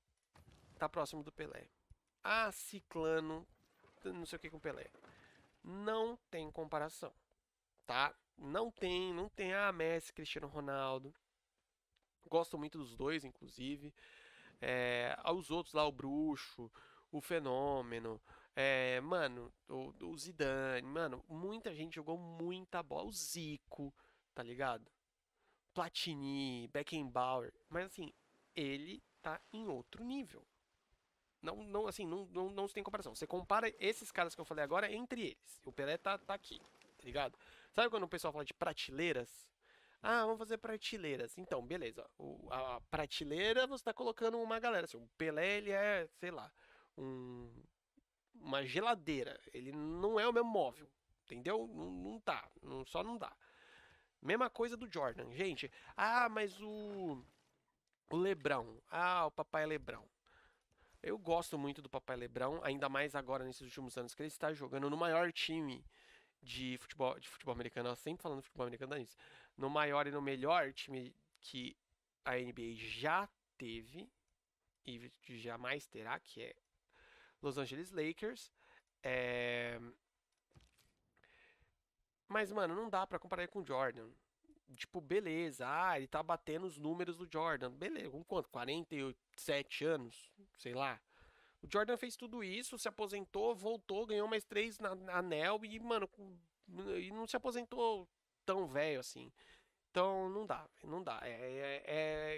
tá próximo do Pelé. Ah, ciclano, não sei o que com Pelé não tem comparação, tá? Não tem, não tem. Ah, Messi, Cristiano Ronaldo. Gosto muito dos dois, inclusive. É, aos outros lá, o Bruxo, o Fenômeno. É, mano, o, o Zidane. Mano, muita gente jogou muita bola. O Zico, tá ligado? Platini, Beckenbauer. Mas assim, ele tá em outro nível. Não, não, assim, não, não, não tem comparação. Você compara esses caras que eu falei agora entre eles. O Pelé tá, tá aqui, tá ligado? Sabe quando o pessoal fala de prateleiras? Ah, vamos fazer prateleiras. Então, beleza. O, a, a prateleira, você tá colocando uma galera. Assim, o Pelé, ele é, sei lá, um, uma geladeira. Ele não é o mesmo móvel, entendeu? Não, não tá. Não, só não dá. Mesma coisa do Jordan. Gente, ah, mas o. O Lebrão. Ah, o papai Lebrão. Eu gosto muito do Papai Lebrão, ainda mais agora nesses últimos anos que ele está jogando no maior time de futebol, de futebol americano, sempre falando de futebol americano, é isso. No maior e no melhor time que a NBA já teve e jamais terá, que é Los Angeles Lakers. É... Mas, mano, não dá para comparar com o Jordan tipo, beleza, ah, ele tá batendo os números do Jordan, beleza, com quanto? 47 anos, sei lá. O Jordan fez tudo isso, se aposentou, voltou, ganhou mais três na, na anel e, mano, e não se aposentou tão velho assim. Então não dá, não dá. É, é,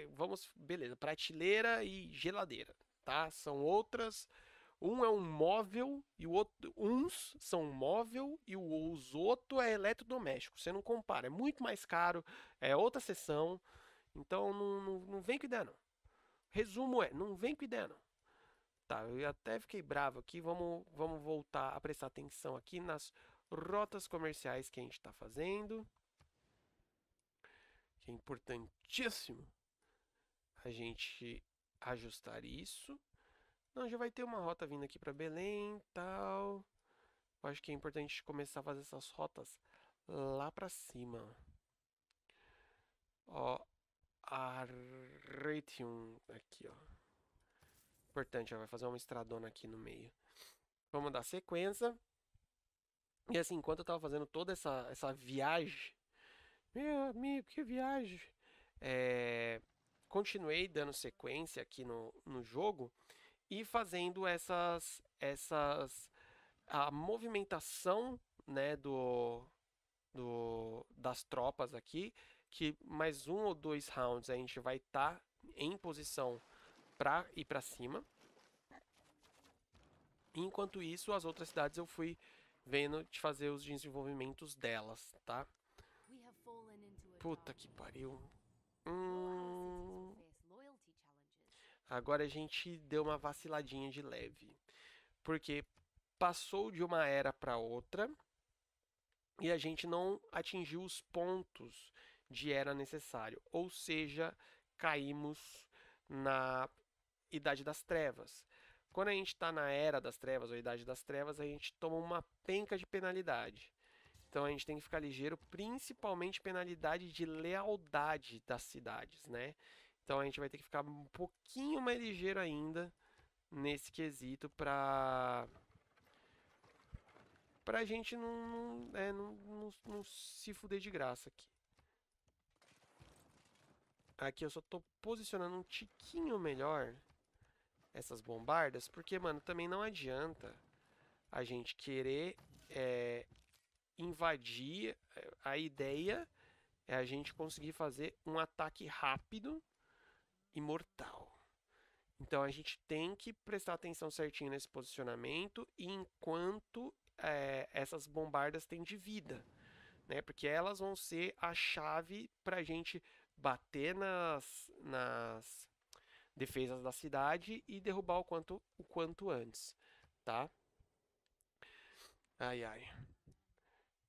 é, vamos, beleza, prateleira e geladeira, tá? São outras um é um móvel e o outro. Uns são um móvel e os outros é eletrodoméstico. Você não compara, é muito mais caro, é outra sessão. Então não, não, não vem com ideia, não. Resumo é, não vem com ideia, não. Tá, eu até fiquei bravo aqui. Vamos, vamos voltar a prestar atenção aqui nas rotas comerciais que a gente está fazendo. Que é importantíssimo a gente ajustar isso. Não, já vai ter uma rota vindo aqui para Belém, tal. Eu acho que é importante começar a fazer essas rotas lá para cima. Ó, Arretium aqui, ó. Importante, ó, vai fazer uma estradona aqui no meio. Vamos dar sequência. E assim, enquanto eu tava fazendo toda essa, essa viagem, meu amigo, que viagem! É, continuei dando sequência aqui no, no jogo, e fazendo essas essas a movimentação né do, do das tropas aqui que mais um ou dois rounds a gente vai estar tá em posição para ir para cima enquanto isso as outras cidades eu fui vendo de fazer os desenvolvimentos delas tá puta que pariu hum... Agora a gente deu uma vaciladinha de leve. Porque passou de uma era para outra e a gente não atingiu os pontos de era necessário, ou seja, caímos na idade das trevas. Quando a gente está na era das trevas ou idade das trevas, a gente toma uma penca de penalidade. Então a gente tem que ficar ligeiro, principalmente penalidade de lealdade das cidades, né? Então a gente vai ter que ficar um pouquinho mais ligeiro ainda nesse quesito para pra gente não não, é, não, não, não, se fuder de graça aqui. Aqui eu só tô posicionando um tiquinho melhor essas bombardas, porque, mano, também não adianta a gente querer é, invadir. É, a ideia é a gente conseguir fazer um ataque rápido imortal. Então a gente tem que prestar atenção certinho nesse posicionamento e enquanto é, essas bombardas têm de vida, né? Porque elas vão ser a chave para a gente bater nas, nas defesas da cidade e derrubar o quanto, o quanto antes, tá? Ai, ai.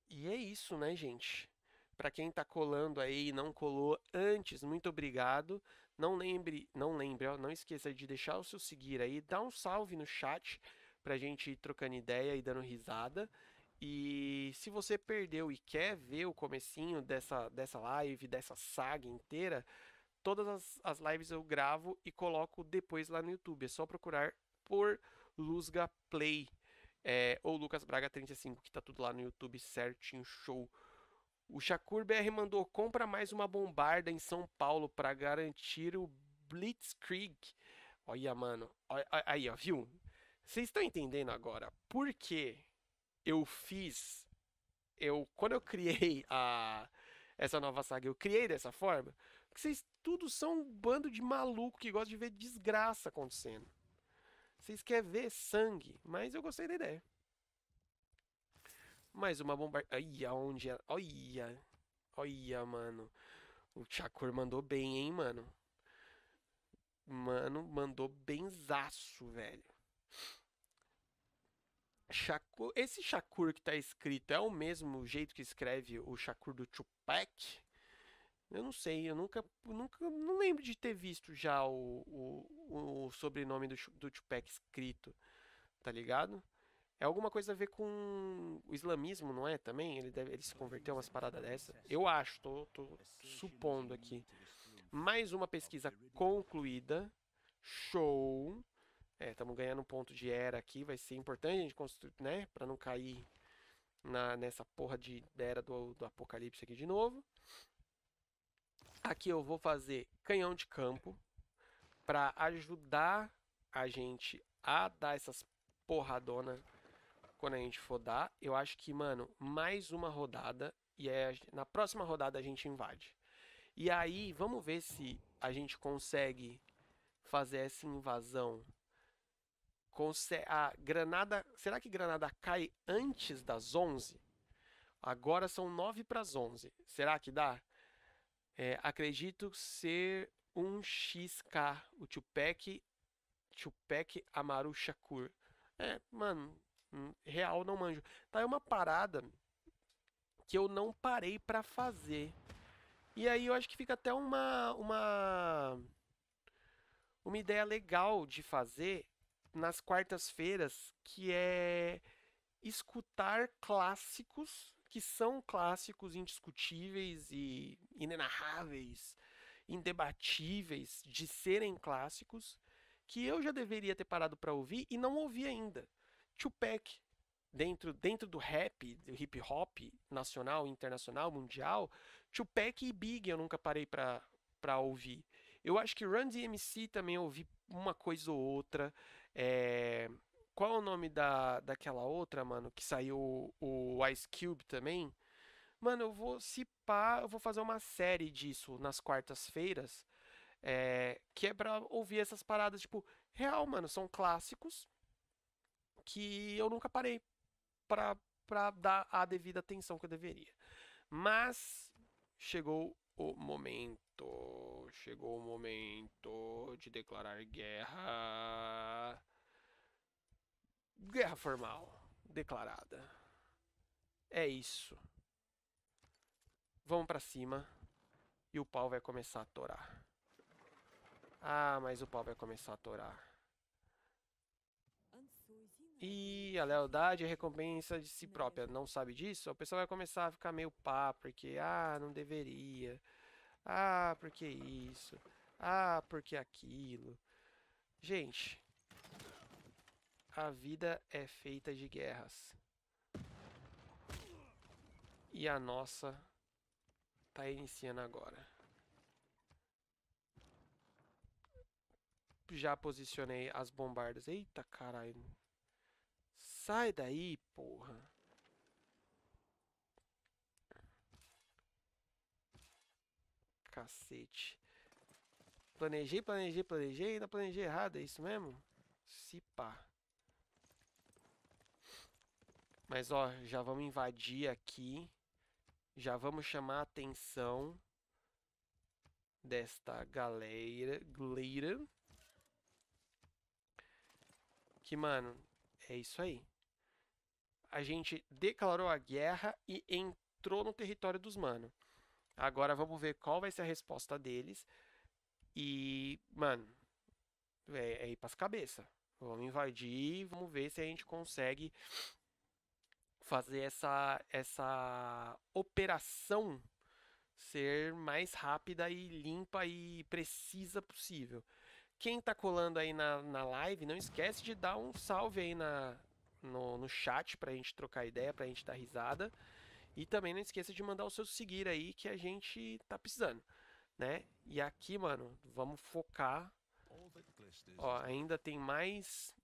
E é isso, né, gente? Para quem está colando aí e não colou antes, muito obrigado. Não lembre, não lembre, ó, não esqueça de deixar o seu seguir aí, dá um salve no chat pra gente ir trocando ideia e dando risada. E se você perdeu e quer ver o comecinho dessa, dessa live, dessa saga inteira, todas as, as lives eu gravo e coloco depois lá no YouTube. É só procurar por Luzga Play é, ou Lucas Braga 35, que tá tudo lá no YouTube certinho, show. O Shakur BR mandou: compra mais uma bombarda em São Paulo para garantir o Blitzkrieg. Olha, mano. aí, ó, viu? Vocês estão entendendo agora por que eu fiz. Eu, quando eu criei a, essa nova saga, eu criei dessa forma? Porque vocês tudo são um bando de maluco que gosta de ver desgraça acontecendo. Vocês querem ver sangue, mas eu gostei da ideia. Mais uma bomba. Olha onde ela. Olha. Olha, mano. O chakur mandou bem, hein, mano. Mano, mandou benzaço, velho. Shakur, esse Shakur que tá escrito é o mesmo jeito que escreve o Shakur do Tupac? Eu não sei, eu nunca, nunca não lembro de ter visto já o, o, o sobrenome do, do Tupac escrito, tá ligado? É alguma coisa a ver com o islamismo, não é? Também ele, deve, ele se converteu a umas paradas dessa. Eu acho, tô, tô supondo aqui. Mais uma pesquisa concluída. Show. Estamos é, ganhando um ponto de era aqui. Vai ser importante a gente construir, né? Para não cair na, nessa porra de, da era do, do apocalipse aqui de novo. Aqui eu vou fazer canhão de campo para ajudar a gente a dar essas porradona quando a gente for dar, eu acho que, mano, mais uma rodada. E aí, na próxima rodada a gente invade. E aí, vamos ver se a gente consegue fazer essa invasão. Conse a granada. Será que granada cai antes das 11? Agora são 9 para as 11. Será que dá? É, acredito ser um xk o Tupac, Tupac Amaru Shakur. É, mano, Real não manjo. Tá, é uma parada que eu não parei para fazer. E aí eu acho que fica até uma uma uma ideia legal de fazer nas quartas-feiras, que é escutar clássicos que são clássicos indiscutíveis e inenarráveis, indebatíveis de serem clássicos, que eu já deveria ter parado para ouvir e não ouvi ainda. Tupac dentro dentro do rap, do hip hop nacional, internacional, mundial, Tupac e Big eu nunca parei para para ouvir. Eu acho que Run DMC também eu ouvi uma coisa ou outra. É... Qual é o nome da, daquela outra, mano, que saiu o, o Ice Cube também? Mano, eu vou cipar, eu vou fazer uma série disso nas quartas-feiras. É, que é pra ouvir essas paradas, tipo, real, mano, são clássicos que eu nunca parei para dar a devida atenção que eu deveria. Mas chegou o momento, chegou o momento de declarar guerra. Guerra formal declarada. É isso. Vamos para cima e o pau vai começar a torar. Ah, mas o pau vai começar a torar. E a lealdade é recompensa de si própria. Não sabe disso? A pessoa vai começar a ficar meio pá, porque ah, não deveria. Ah, porque isso. Ah, porque aquilo. Gente, a vida é feita de guerras. E a nossa tá iniciando agora. Já posicionei as bombardas. Eita, caralho. Sai daí, porra. Cacete. Planejei, planejei, planejei. Ainda planejei errado, é isso mesmo? Se pá. Mas, ó, já vamos invadir aqui. Já vamos chamar a atenção desta galera. Galera. Que, mano, é isso aí a gente declarou a guerra e entrou no território dos mano. Agora vamos ver qual vai ser a resposta deles. E, mano, é, é ir pras cabeça. Vamos invadir, vamos ver se a gente consegue fazer essa, essa operação ser mais rápida e limpa e precisa possível. Quem tá colando aí na, na live, não esquece de dar um salve aí na, no, no chat pra gente trocar ideia, pra gente dar risada. E também não esqueça de mandar o seu seguir aí que a gente tá precisando, né? E aqui, mano, vamos focar. Ó, ainda tem mais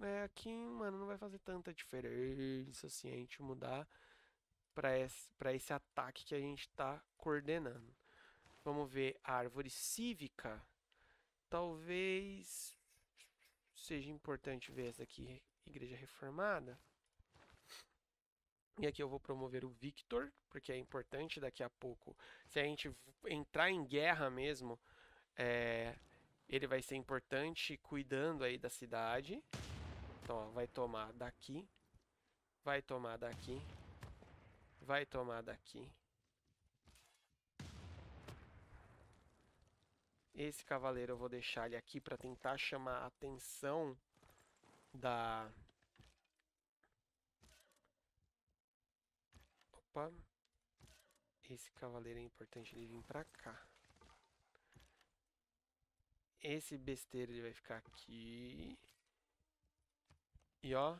é, aqui, mano, não vai fazer tanta diferença se a gente mudar para esse, pra esse ataque que a gente está coordenando. Vamos ver a árvore cívica. Talvez seja importante ver essa aqui, Igreja Reformada. E aqui eu vou promover o Victor, porque é importante daqui a pouco. Se a gente entrar em guerra mesmo, é, ele vai ser importante cuidando aí da cidade. Então, ó, vai tomar daqui, vai tomar daqui, vai tomar daqui, Esse cavaleiro eu vou deixar ele aqui para tentar chamar a atenção da... Opa. Esse cavaleiro é importante ele vir para cá. Esse besteiro ele vai ficar aqui. E ó,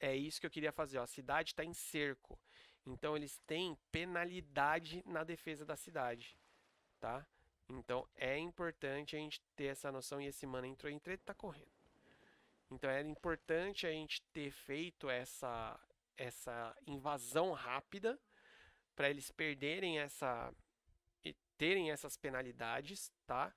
é isso que eu queria fazer, ó. A cidade está em cerco. Então eles têm penalidade na defesa da cidade, tá? Então é importante a gente ter essa noção e esse mano entrou em treta tá correndo. Então era importante a gente ter feito essa essa invasão rápida para eles perderem essa terem essas penalidades, tá?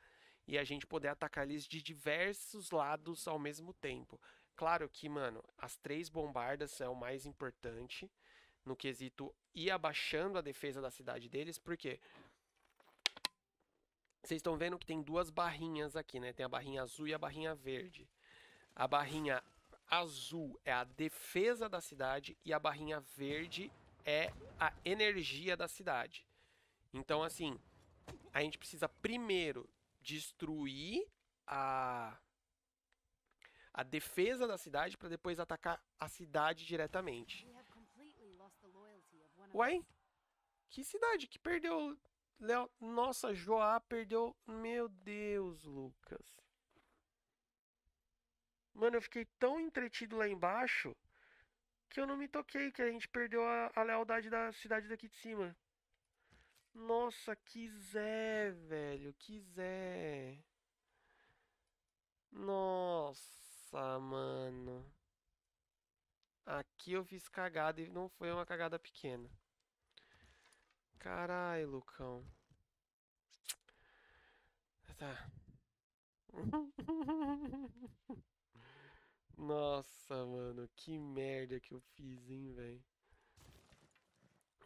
E a gente poder atacar eles de diversos lados ao mesmo tempo. Claro que, mano, as três bombardas é o mais importante no quesito ir abaixando a defesa da cidade deles, porque vocês estão vendo que tem duas barrinhas aqui, né? Tem a barrinha azul e a barrinha verde. A barrinha azul é a defesa da cidade e a barrinha verde é a energia da cidade. Então, assim, a gente precisa primeiro destruir a, a defesa da cidade para depois atacar a cidade diretamente. ué Que cidade que perdeu Léo, nossa, Joá perdeu. Meu Deus, Lucas. Mano, eu fiquei tão entretido lá embaixo que eu não me toquei, que a gente perdeu a, a lealdade da cidade daqui de cima. Nossa, quiser, velho, quiser. Nossa, mano. Aqui eu fiz cagada e não foi uma cagada pequena. Carai, Lucão. Tá. Nossa, mano, que merda que eu fiz, hein, velho.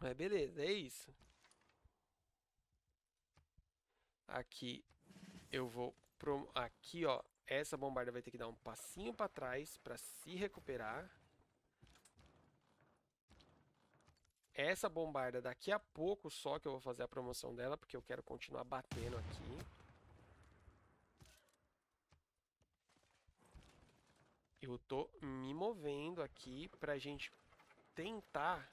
Mas beleza, é isso. Aqui eu vou pro... aqui, ó, essa bombarda vai ter que dar um passinho para trás para se recuperar. Essa bombarda daqui a pouco só que eu vou fazer a promoção dela, porque eu quero continuar batendo aqui. Eu tô me movendo aqui pra gente tentar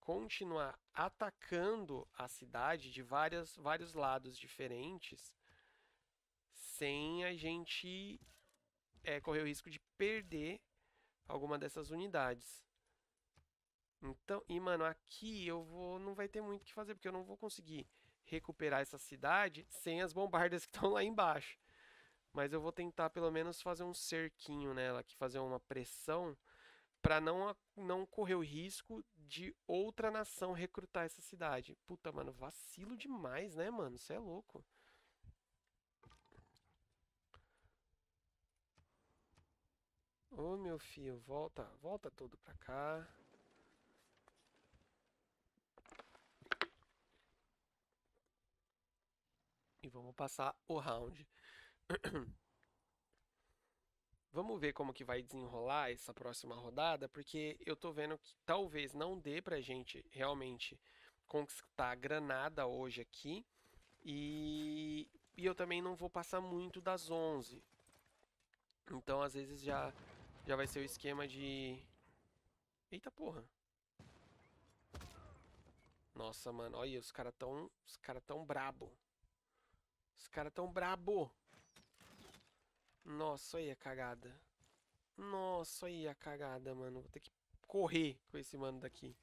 continuar atacando a cidade de várias, vários lados diferentes sem a gente é, correr o risco de perder alguma dessas unidades. Então, e mano, aqui eu vou, não vai ter muito o que fazer, porque eu não vou conseguir recuperar essa cidade sem as bombardas que estão lá embaixo. Mas eu vou tentar pelo menos fazer um cerquinho nela, aqui fazer uma pressão para não não correr o risco de outra nação recrutar essa cidade. Puta, mano, vacilo demais, né, mano? Você é louco. Ô, meu filho, volta, volta todo pra cá. E vamos passar o round. Vamos ver como que vai desenrolar essa próxima rodada, porque eu tô vendo que talvez não dê pra gente realmente conquistar a Granada hoje aqui. E, e eu também não vou passar muito das 11. Então, às vezes, já, já vai ser o esquema de... Eita porra. Nossa, mano. Olha, os caras tão, os cara tão brabo. Os caras tão brabo. Nossa, aí a cagada. Nossa, aí a cagada, mano. Vou ter que correr com esse mano daqui.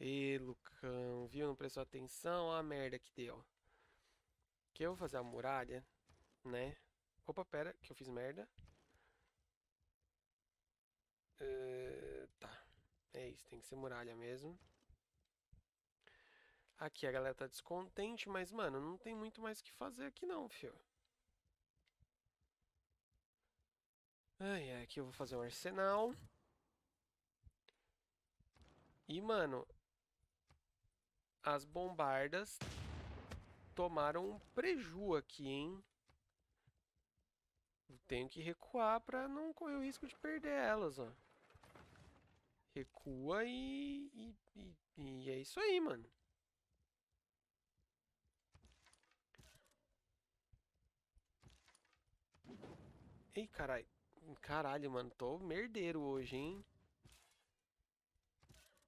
Ê, Lucão, viu? Não prestou atenção. Olha a merda que deu. Que eu vou fazer a muralha, né? Opa, pera, que eu fiz merda. Uh, tá. É isso, tem que ser muralha mesmo. Aqui a galera tá descontente, mas, mano, não tem muito mais o que fazer aqui não, fio. Ai, aqui eu vou fazer um arsenal. E, mano, as bombardas tomaram um preju aqui, hein? Eu tenho que recuar pra não correr o risco de perder elas, ó. Recua e, e, e, e é isso aí, mano. Ei, caralho. Caralho, mano. Tô merdeiro hoje, hein?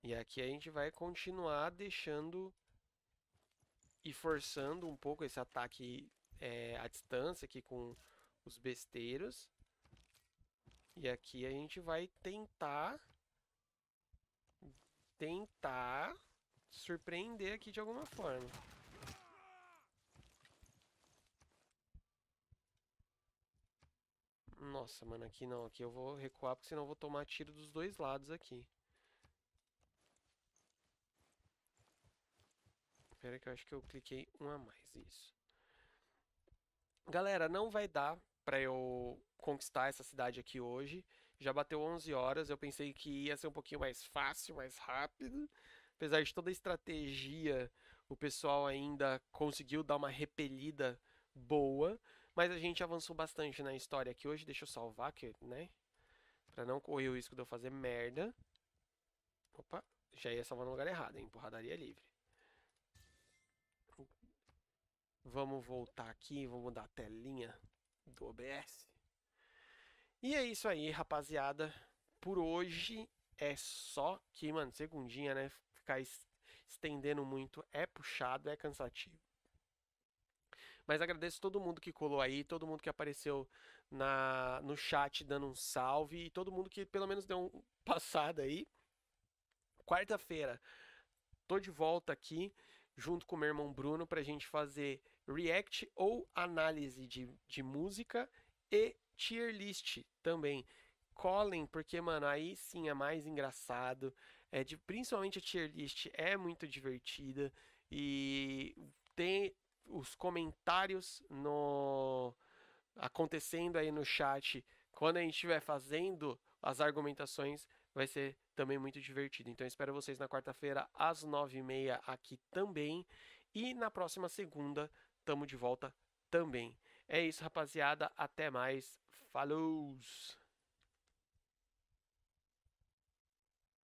E aqui a gente vai continuar deixando e forçando um pouco esse ataque é, à distância aqui com os besteiros. E aqui a gente vai tentar... Tentar surpreender aqui de alguma forma. Nossa, mano, aqui não. Aqui eu vou recuar, porque senão eu vou tomar tiro dos dois lados aqui. Pera que eu acho que eu cliquei um a mais, isso. Galera, não vai dar pra eu conquistar essa cidade aqui hoje. Já bateu 11 horas, eu pensei que ia ser um pouquinho mais fácil, mais rápido. Apesar de toda a estratégia, o pessoal ainda conseguiu dar uma repelida boa. Mas a gente avançou bastante na história aqui hoje. Deixa eu salvar, aqui, né? Pra não correr o risco de eu fazer merda. Opa, já ia salvar no lugar errado, hein? Porradaria livre. Vamos voltar aqui, vamos mudar a telinha do OBS. E é isso aí, rapaziada. Por hoje é só que, mano, segundinha, né? Ficar estendendo muito é puxado, é cansativo. Mas agradeço todo mundo que colou aí, todo mundo que apareceu na no chat dando um salve e todo mundo que pelo menos deu um passada aí. Quarta-feira, tô de volta aqui junto com meu irmão Bruno pra gente fazer react ou análise de, de música e tier list também. Colin, porque, mano, aí sim é mais engraçado. É de, principalmente a tier list é muito divertida. E tem, os comentários no acontecendo aí no chat quando a gente estiver fazendo as argumentações, vai ser também muito divertido. Então espero vocês na quarta-feira às nove e meia aqui também e na próxima segunda tamo de volta também. É isso, rapaziada. Até mais. Falou!